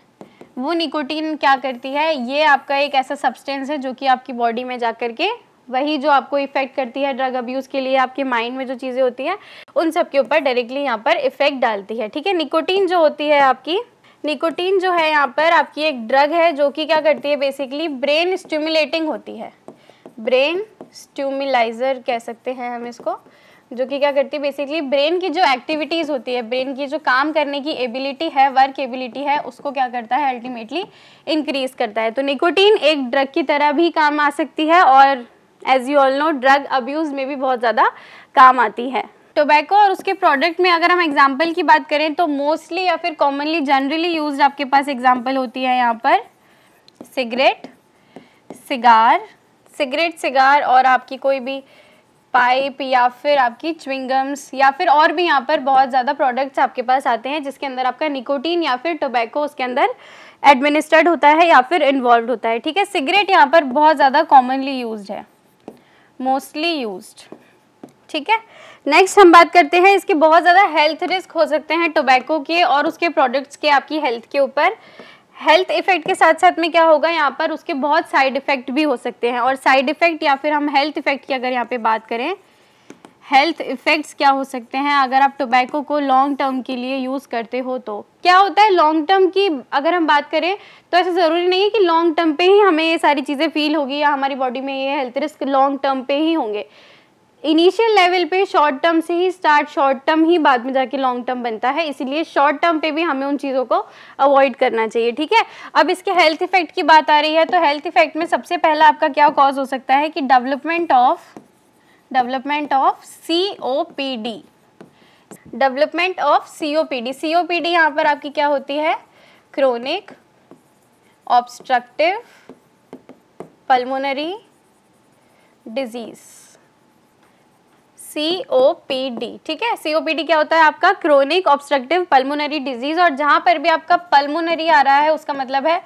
वो निकोटीन क्या करती है ये आपका एक ऐसा सब्सटेंस है जो कि आपकी बॉडी में जा कर के वही जो आपको इफेक्ट करती है ड्रग अब्यूज़ के लिए आपके माइंड में जो चीज़ें होती हैं उन सब के ऊपर डायरेक्टली यहाँ पर इफेक्ट डालती है ठीक है निकोटीन जो होती है आपकी निकोटीन जो है यहाँ पर आपकी एक ड्रग है जो कि क्या करती है बेसिकली ब्रेन स्टिमुलेटिंग होती है ब्रेन स्ट्यूमिलाइजर कह सकते हैं हम इसको जो कि क्या करती है बेसिकली ब्रेन की जो एक्टिविटीज़ होती है ब्रेन की जो काम करने की एबिलिटी है वर्क एबिलिटी है उसको क्या करता है अल्टीमेटली इंक्रीज करता है तो निकोटीन एक ड्रग की तरह भी काम आ सकती है और as you all know drug abuse में भी बहुत ज़्यादा काम आती है टोबैको और उसके प्रोडक्ट में अगर हम एग्जाम्पल की बात करें तो मोस्टली या फिर कॉमनली जनरली यूज आपके पास एग्जाम्पल होती है यहाँ पर सिगरेट सिगार सिगरेट सिगार और आपकी कोई भी पाइप या फिर आपकी च्विंगम्स या फिर और भी यहाँ पर बहुत ज़्यादा प्रोडक्ट्स आपके पास आते हैं जिसके अंदर आपका निकोटीन या फिर टोबैको उसके अंदर एडमिनिस्टर्ड होता है या फिर इन्वॉल्व होता है ठीक है सिगरेट यहाँ पर बहुत ज़्यादा कॉमनली यूज है मोस्टली यूज ठीक है नेक्स्ट हम बात करते हैं इसके बहुत ज़्यादा हेल्थ रिस्क हो सकते हैं टोबैको के और उसके प्रोडक्ट्स के आपकी हेल्थ के ऊपर हेल्थ इफेक्ट के साथ साथ में क्या होगा यहाँ पर उसके बहुत साइड इफेक्ट भी हो सकते हैं और साइड इफेक्ट या फिर हम हेल्थ इफेक्ट की अगर यहाँ पे बात करें हेल्थ इफ़ेक्ट्स क्या हो सकते हैं अगर आप टोबैको को लॉन्ग टर्म के लिए यूज़ करते हो तो क्या होता है लॉन्ग टर्म की अगर हम बात करें तो ऐसा ज़रूरी नहीं है कि लॉन्ग टर्म पे ही हमें ये सारी चीज़ें फील होगी या हमारी बॉडी में ये हेल्थ रिस्क लॉन्ग टर्म पे ही होंगे इनिशियल लेवल पे शॉर्ट टर्म से ही स्टार्ट शॉर्ट टर्म ही बाद में जाके लॉन्ग टर्म बनता है इसीलिए शॉर्ट टर्म पे भी हमें उन चीज़ों को अवॉइड करना चाहिए ठीक है अब इसके हेल्थ इफेक्ट की बात आ रही है तो हेल्थ इफेक्ट में सबसे पहला आपका क्या कॉज हो सकता है कि development of development of C O P D development of C O P D C O P D यहाँ पर आपकी क्या होती है chronic obstructive pulmonary disease C O P D ठीक है सी ओ पी डी क्या होता है आपका क्रोनिक ऑब्स्ट्रक्टिव पल्मोनरी डिजीज और जहां पर भी आपका पल्मोनरी आ रहा है उसका मतलब है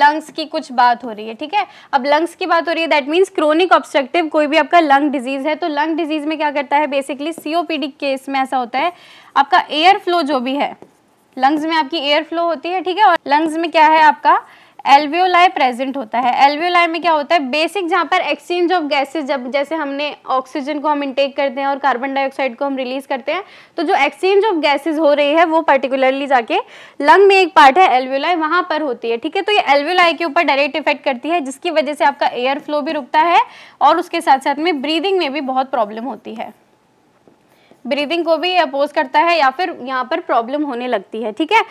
लंग्स की कुछ बात हो रही है ठीक है अब लंग्स की बात हो रही है दैट मीन्स क्रोनिक ऑब्स्ट्रक्टिव कोई भी आपका लंग डिजीज है तो लंग डिजीज में क्या करता है basically C O P D case में ऐसा होता है आपका एयर फ्लो जो भी है लंग्स में आपकी एयर फ्लो होती है ठीक है और लंग्स में क्या है आपका एल्वियोलाई प्रेजेंट होता है एल्वियोलाई में क्या होता है बेसिक जहाँ पर एक्सचेंज ऑफ गैसेस जब जैसे हमने ऑक्सीजन को हम इनटेक करते हैं और कार्बन डाइऑक्साइड को हम रिलीज करते हैं तो जो एक्सचेंज ऑफ गैसेस हो रही है वो पर्टिकुलरली जाके लंग में एक पार्ट है एल्वियोलाई वहाँ पर होती है ठीक है तो ये एल्वियोलाई के ऊपर डायरेक्ट इफेक्ट करती है जिसकी वजह से आपका एयर फ्लो भी रुकता है और उसके साथ साथ में ब्रीदिंग में भी बहुत प्रॉब्लम होती है ब्रीदिंग को भी अपोज करता है या फिर यहाँ पर प्रॉब्लम होने लगती है ठीक है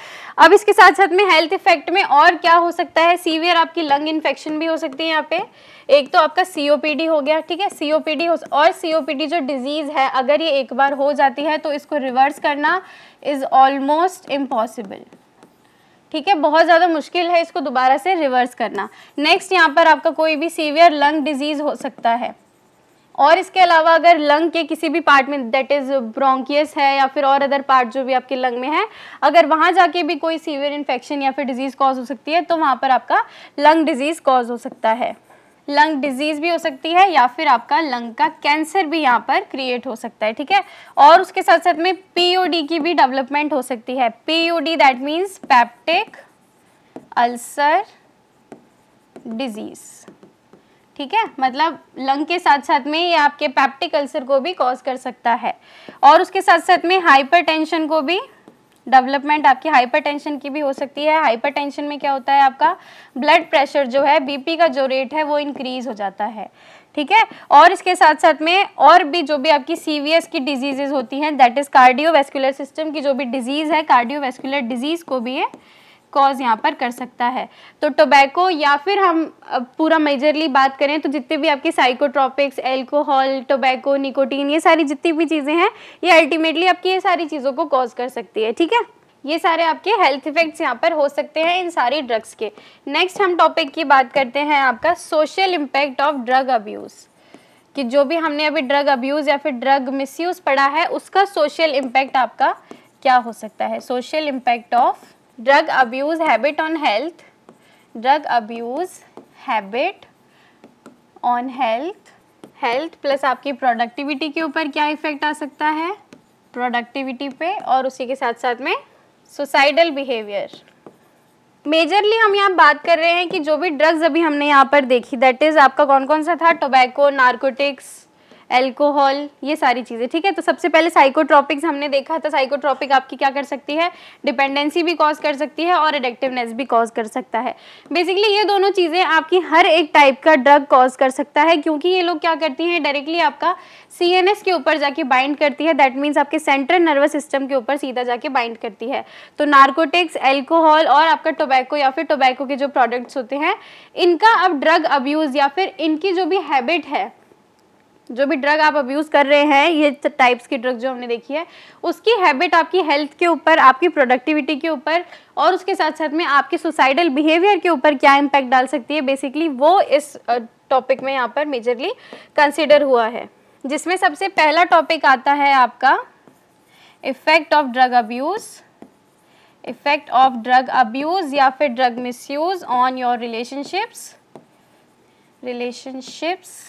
अब इसके साथ साथ में हेल्थ इफेक्ट में और क्या हो सकता है सीवियर आपकी लंग इन्फेक्शन भी हो सकती है यहाँ पे एक तो आपका सीओपीडी हो गया ठीक है सीओपीडी और सीओपीडी जो डिजीज़ है अगर ये एक बार हो जाती है तो इसको रिवर्स करना इज़ ऑलमोस्ट इम्पॉसिबल ठीक है बहुत ज़्यादा मुश्किल है इसको दोबारा से रिवर्स करना नेक्स्ट यहाँ पर आपका कोई भी सीवियर लंग डिजीज़ हो सकता है और इसके अलावा अगर लंग के किसी भी पार्ट में दैट इज ब्रोंकियस है या फिर और अदर पार्ट जो भी आपके लंग में है अगर वहां जाके भी कोई सीवियर इन्फेक्शन या फिर डिजीज़ कॉज हो सकती है तो वहां पर आपका लंग डिजीज़ कॉज हो सकता है लंग डिजीज़ भी हो सकती है या फिर आपका लंग का कैंसर भी यहाँ पर क्रिएट हो सकता है ठीक है और उसके साथ साथ में पीओडी की भी डेवलपमेंट हो सकती है POD that means peptic ulcer disease ठीक है मतलब लंग के साथ साथ में ये आपके पैप्टिक अल्सर को भी कॉज कर सकता है और उसके साथ साथ में हाइपरटेंशन को भी डेवलपमेंट आपकी हाइपरटेंशन की भी हो सकती है हाइपरटेंशन में क्या होता है आपका ब्लड प्रेशर जो है बीपी का जो रेट है वो इंक्रीज हो जाता है ठीक है और इसके साथ साथ में और भी जो भी आपकी सीवीएस की डिजीजेज होती हैं दैट इज़ कार्डियोवेस्कुलर सिस्टम की जो भी डिजीज़ है कार्डियोवेस्कुलर डिजीज़ को भी ये कॉज यहाँ पर कर सकता है तो टोबैको या फिर हम पूरा मेजरली बात करें तो जितने भी आपके साइकोट्रॉपिक्स एल्कोहल टोबैको निकोटीन ये सारी जितनी भी चीज़ें हैं ये अल्टीमेटली आपकी ये सारी चीज़ों को कॉज कर सकती है ठीक है ये सारे आपके हेल्थ इफेक्ट्स यहाँ पर हो सकते हैं इन सारी ड्रग्स के नेक्स्ट हम टॉपिक की बात करते हैं आपका social impact of drug abuse कि जो भी हमने अभी ड्रग अब्यूज़ या फिर ड्रग मिसयूज़ पढ़ा है उसका सोशल इम्पैक्ट आपका क्या हो सकता है social impact of drug abuse habit on health drug abuse habit on health health plus आपकी प्रोडक्टिविटी के ऊपर क्या इफेक्ट आ सकता है प्रोडक्टिविटी पे और उसी के साथ साथ में सुसाइडल बिहेवियर मेजरली हम यहाँ बात कर रहे हैं कि जो भी ड्रग्स अभी हमने यहाँ पर देखी दैट इज़ आपका कौन कौन सा था टोबैको नार्कोटिक्स एल्कोहल ये सारी चीज़ें ठीक है तो सबसे पहले साइकोट्रॉपिक्स हमने देखा था साइकोट्रॉपिक आपकी क्या कर सकती है डिपेंडेंसी भी कॉज कर सकती है और एडिक्टिवनेस भी कॉज कर सकता है बेसिकली ये दोनों चीज़ें आपकी हर एक टाइप का ड्रग कॉज कर सकता है क्योंकि ये लोग क्या करती हैं डायरेक्टली आपका सी के ऊपर जाके बाइंड करती है दैट मीन्स आपके सेंट्रल नर्वस सिस्टम के ऊपर सीधा जाके बाइंड करती है तो नार्कोटिक्स एल्कोहल और आपका टोबैको या फिर टोबैको के जो प्रोडक्ट्स होते हैं इनका अब ड्रग अब्यूज़ या फिर इनकी जो भी हैबिट है जो भी ड्रग आप अब्यूज़ कर रहे हैं ये टाइप्स की ड्रग जो हमने देखी है उसकी हैबिट आपकी हेल्थ के ऊपर आपकी प्रोडक्टिविटी के ऊपर और उसके साथ साथ में आपके सुसाइडल बिहेवियर के ऊपर क्या इम्पैक्ट डाल सकती है बेसिकली वो इस टॉपिक में यहाँ पर मेजरली कंसिडर हुआ है जिसमें सबसे पहला टॉपिक आता है आपका effect of drug abuse effect of drug abuse या फिर drug misuse on your relationships relationships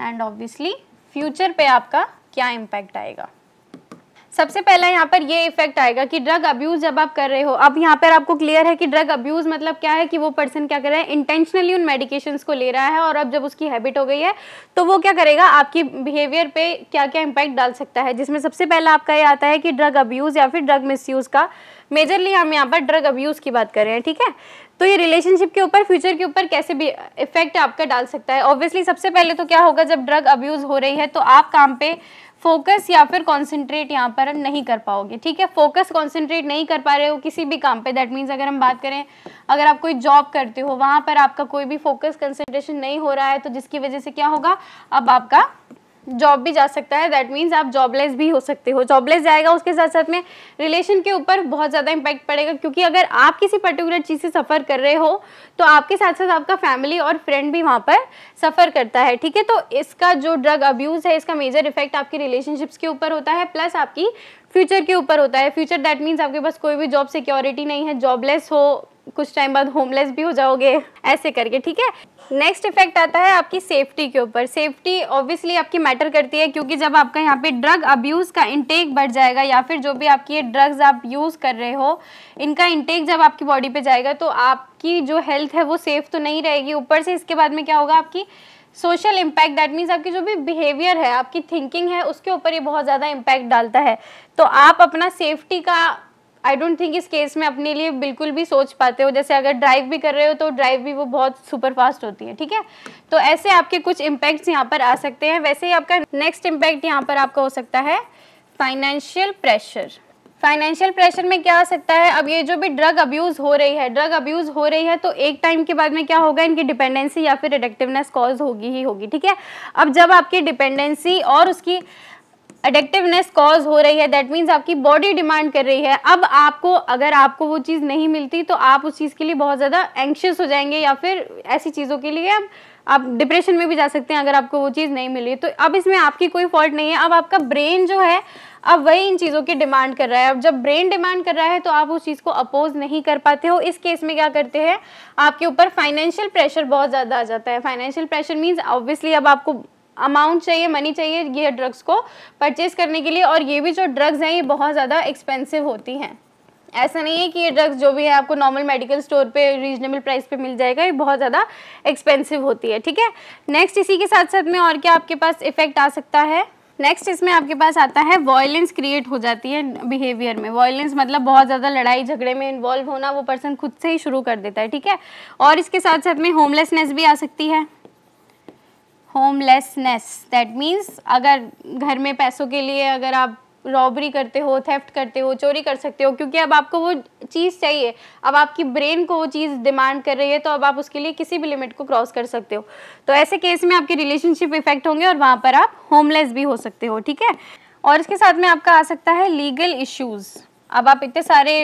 and obviously future पे आपका क्या इम्पैक्ट आएगा सबसे पहला यहाँ पर ये इफेक्ट आएगा कि ड्रग अब्यूज जब आप कर रहे हो अब यहाँ पर आपको क्लियर है कि ड्रग अब्यूज मतलब क्या है कि वो पर्सन क्या कर रहा है इंटेंशनली उन मेडिकेशन को ले रहा है और अब जब उसकी हैबिट हो गई है तो वो क्या करेगा आपकी बिहेवियर पे क्या क्या इम्पैक्ट डाल सकता है जिसमें सबसे पहला आपका ये आता है कि ड्रग अब्यूज़ या फिर ड्रग मिसयूज़ का मेजरली हम यहाँ पर ड्रग अब्यूज़ की बात कर रहे हैं ठीक है तो ये रिलेशनशिप के ऊपर फ्यूचर के ऊपर कैसे भी इफेक्ट आपका डाल सकता है ऑब्वियसली सबसे पहले तो क्या होगा जब ड्रग अब्यूज़ हो रही है तो आप काम पे फोकस या फिर कॉन्सेंट्रेट यहाँ पर नहीं कर पाओगे ठीक है फोकस कॉन्सेंट्रेट नहीं कर पा रहे हो किसी भी काम पे दैट मीन्स अगर हम बात करें अगर आप कोई जॉब करते हो वहाँ पर आपका कोई भी फोकस कंसंट्रेशन नहीं हो रहा है तो जिसकी वजह से क्या होगा अब आपका जॉब भी जा सकता है दैट मीन्स आप जॉबलेस भी हो सकते हो जॉबलेस जाएगा उसके साथ साथ में रिलेशन के ऊपर बहुत ज़्यादा इम्पैक्ट पड़ेगा क्योंकि अगर आप किसी पर्टिकुलर चीज़ से सफ़र कर रहे हो तो आपके साथ साथ आपका फैमिली और फ्रेंड भी वहाँ पर सफ़र करता है ठीक है तो इसका जो ड्रग अब्यूज़ है इसका मेजर इफेक्ट आपकी रिलेशनशिप्स के ऊपर होता है प्लस आपकी फ्यूचर के ऊपर होता है फ्यूचर दैट मीन्स आपके पास कोई भी जॉब सिक्योरिटी नहीं है जॉबलेस हो कुछ टाइम बाद होमलेस भी हो जाओगे ऐसे करके ठीक है नेक्स्ट इफेक्ट आता है आपकी सेफ्टी के ऊपर सेफ्टी ऑब्वियसली आपकी मैटर करती है क्योंकि जब आपका यहाँ पे ड्रग अब्यूज़ का इंटेक बढ़ जाएगा या फिर जो भी आपकी ये ड्रग्स आप यूज़ कर रहे हो इनका इंटेक जब आपकी बॉडी पे जाएगा तो आपकी जो हेल्थ है वो सेफ़ तो नहीं रहेगी ऊपर से इसके बाद में क्या होगा आपकी सोशल इम्पैक्ट दैट मीन्स आपकी जो भी बिहेवियर है आपकी थिंकिंग है उसके ऊपर ये बहुत ज़्यादा इम्पैक्ट डालता है तो आप अपना सेफ्टी का आई डोंट थिंक इस केस में अपने लिए बिल्कुल भी सोच पाते हो जैसे अगर ड्राइव भी कर रहे हो तो ड्राइव भी वो बहुत सुपर फास्ट होती है ठीक है तो ऐसे आपके कुछ इम्पैक्ट्स यहाँ पर आ सकते हैं वैसे ही आपका नेक्स्ट इम्पैक्ट यहाँ पर आपका हो सकता है फाइनेंशियल प्रेशर फाइनेंशियल प्रेशर में क्या आ सकता है अब ये जो भी ड्रग अब्यूज़ हो रही है ड्रग अब्यूज़ हो रही है तो एक टाइम के बाद में क्या होगा इनकी डिपेंडेंसी या फिर एडिक्टिवनेस कॉज होगी ही होगी ठीक है अब जब आपकी डिपेंडेंसी और उसकी अडेक्टिवनेस कॉज हो रही है दैट मीन्स आपकी बॉडी डिमांड कर रही है अब आपको अगर आपको वो चीज़ नहीं मिलती तो आप उस चीज़ के लिए बहुत ज़्यादा एंक्शियस हो जाएंगे या फिर ऐसी चीज़ों के लिए अब आप डिप्रेशन में भी जा सकते हैं अगर आपको वो चीज़ नहीं मिली तो अब इसमें आपकी कोई फॉल्ट नहीं है अब आपका ब्रेन जो है अब वही इन चीज़ों की डिमांड कर रहा है अब जब ब्रेन डिमांड कर रहा है तो आप उस चीज़ को अपोज नहीं कर पाते हो इस केस में क्या करते हैं आपके ऊपर फाइनेंशियल प्रेशर बहुत ज़्यादा आ जाता है फाइनेंशियल प्रेशर मीन्स ऑब्वियसली अब आपको अमाउंट चाहिए मनी चाहिए ये ड्रग्स को परचेज करने के लिए और ये भी जो ड्रग्स हैं ये बहुत ज़्यादा एक्सपेंसिव होती हैं ऐसा नहीं है कि ये ड्रग्स जो भी है आपको नॉर्मल मेडिकल स्टोर पे रीजनेबल प्राइस पे मिल जाएगा ये बहुत ज़्यादा एक्सपेंसिव होती है ठीक है नेक्स्ट इसी के साथ साथ में और क्या आपके पास इफेक्ट आ सकता है नेक्स्ट इसमें आपके पास आता है वॉयलेंस क्रिएट हो जाती है बिहेवियर में वॉयलेंस मतलब बहुत ज़्यादा लड़ाई झगड़े में इन्वॉल्व होना वो पर्सन खुद से ही शुरू कर देता है ठीक है और इसके साथ साथ में होमलेसनेस भी आ सकती है होमलेसनेस दैट मीन्स अगर घर में पैसों के लिए अगर आप रॉबरी करते हो थेफ्ट करते हो चोरी कर सकते हो क्योंकि अब आपको वो चीज़ चाहिए अब आपकी ब्रेन को वो चीज़ डिमांड कर रही है तो अब आप उसके लिए किसी भी लिमिट को क्रॉस कर सकते हो तो ऐसे केस में आपके रिलेशनशिप इफेक्ट होंगे और वहाँ पर आप होमलेस भी हो सकते हो ठीक है और इसके साथ में आपका आ सकता है लीगल इश्यूज़ अब आप इतने सारे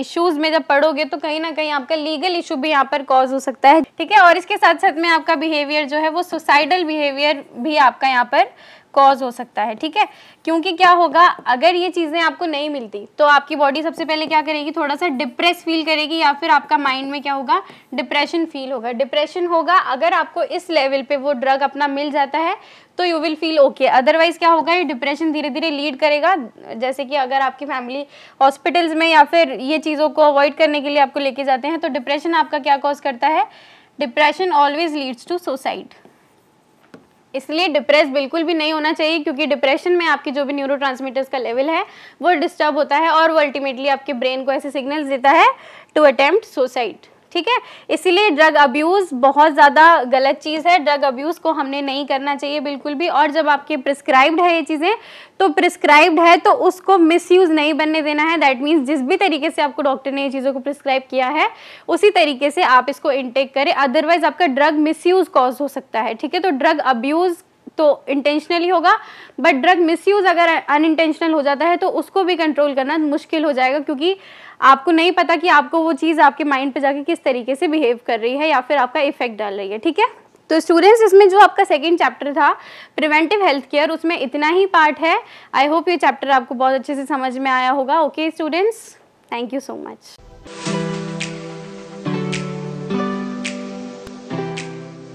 इश्यूज में जब पढ़ोगे तो कहीं ना कहीं आपका लीगल इशू भी यहाँ पर कॉज हो सकता है ठीक है और इसके साथ साथ में आपका बिहेवियर जो है वो सुसाइडल बिहेवियर भी आपका यहाँ पर कॉज हो सकता है ठीक है क्योंकि क्या होगा अगर ये चीज़ें आपको नहीं मिलती तो आपकी बॉडी सबसे पहले क्या करेगी थोड़ा सा डिप्रेस फील करेगी या फिर आपका माइंड में क्या होगा डिप्रेशन फील होगा डिप्रेशन होगा अगर आपको इस लेवल पे वो ड्रग अपना मिल जाता है तो you will feel okay otherwise क्या होगा ये डिप्रेशन धीरे धीरे लीड करेगा जैसे कि अगर आपकी फैमिली हॉस्पिटल्स में या फिर ये चीज़ों को अवॉइड करने के लिए आपको लेके जाते हैं तो डिप्रेशन आपका क्या कॉज करता है depression always leads to suicide इसलिए डिप्रेस बिल्कुल भी नहीं होना चाहिए क्योंकि डिप्रेशन में आपके जो भी न्यूरो का लेवल है वो डिस्टर्ब होता है और वो अल्टीमेटली आपके ब्रेन को ऐसे सिग्नल्स देता है टू अटैम्प्ट सुसाइड ठीक है इसीलिए ड्रग अब्यूज़ बहुत ज़्यादा गलत चीज़ है ड्रग अब्यूज़ को हमने नहीं करना चाहिए बिल्कुल भी और जब आपके प्रिस्क्राइब्ड है ये चीज़ें तो प्रिस्क्राइब्ड है तो उसको मिसयूज़ नहीं बनने देना है दैट मीन्स जिस भी तरीके से आपको डॉक्टर ने ये चीज़ों को प्रिस्क्राइब किया है उसी तरीके से आप इसको इनटेक करें अदरवाइज आपका ड्रग मिसयूज़ कॉज हो सकता है ठीक है तो ड्रग अब्यूज़ तो इंटेंशनली होगा बट ड्रग मिसयूज़ अगर अनइंटेंशनल हो जाता है तो उसको भी कंट्रोल करना मुश्किल हो जाएगा क्योंकि आपको नहीं पता कि आपको वो चीज़ आपके माइंड पे जाके किस तरीके से बिहेव कर रही है या फिर आपका इफेक्ट डाल रही है ठीक है तो स्टूडेंट्स इसमें जो आपका सेकेंड चैप्टर था प्रिवेंटिव हेल्थ केयर उसमें इतना ही पार्ट है आई होप ये चैप्टर आपको बहुत अच्छे से समझ में आया होगा okay students thank you so much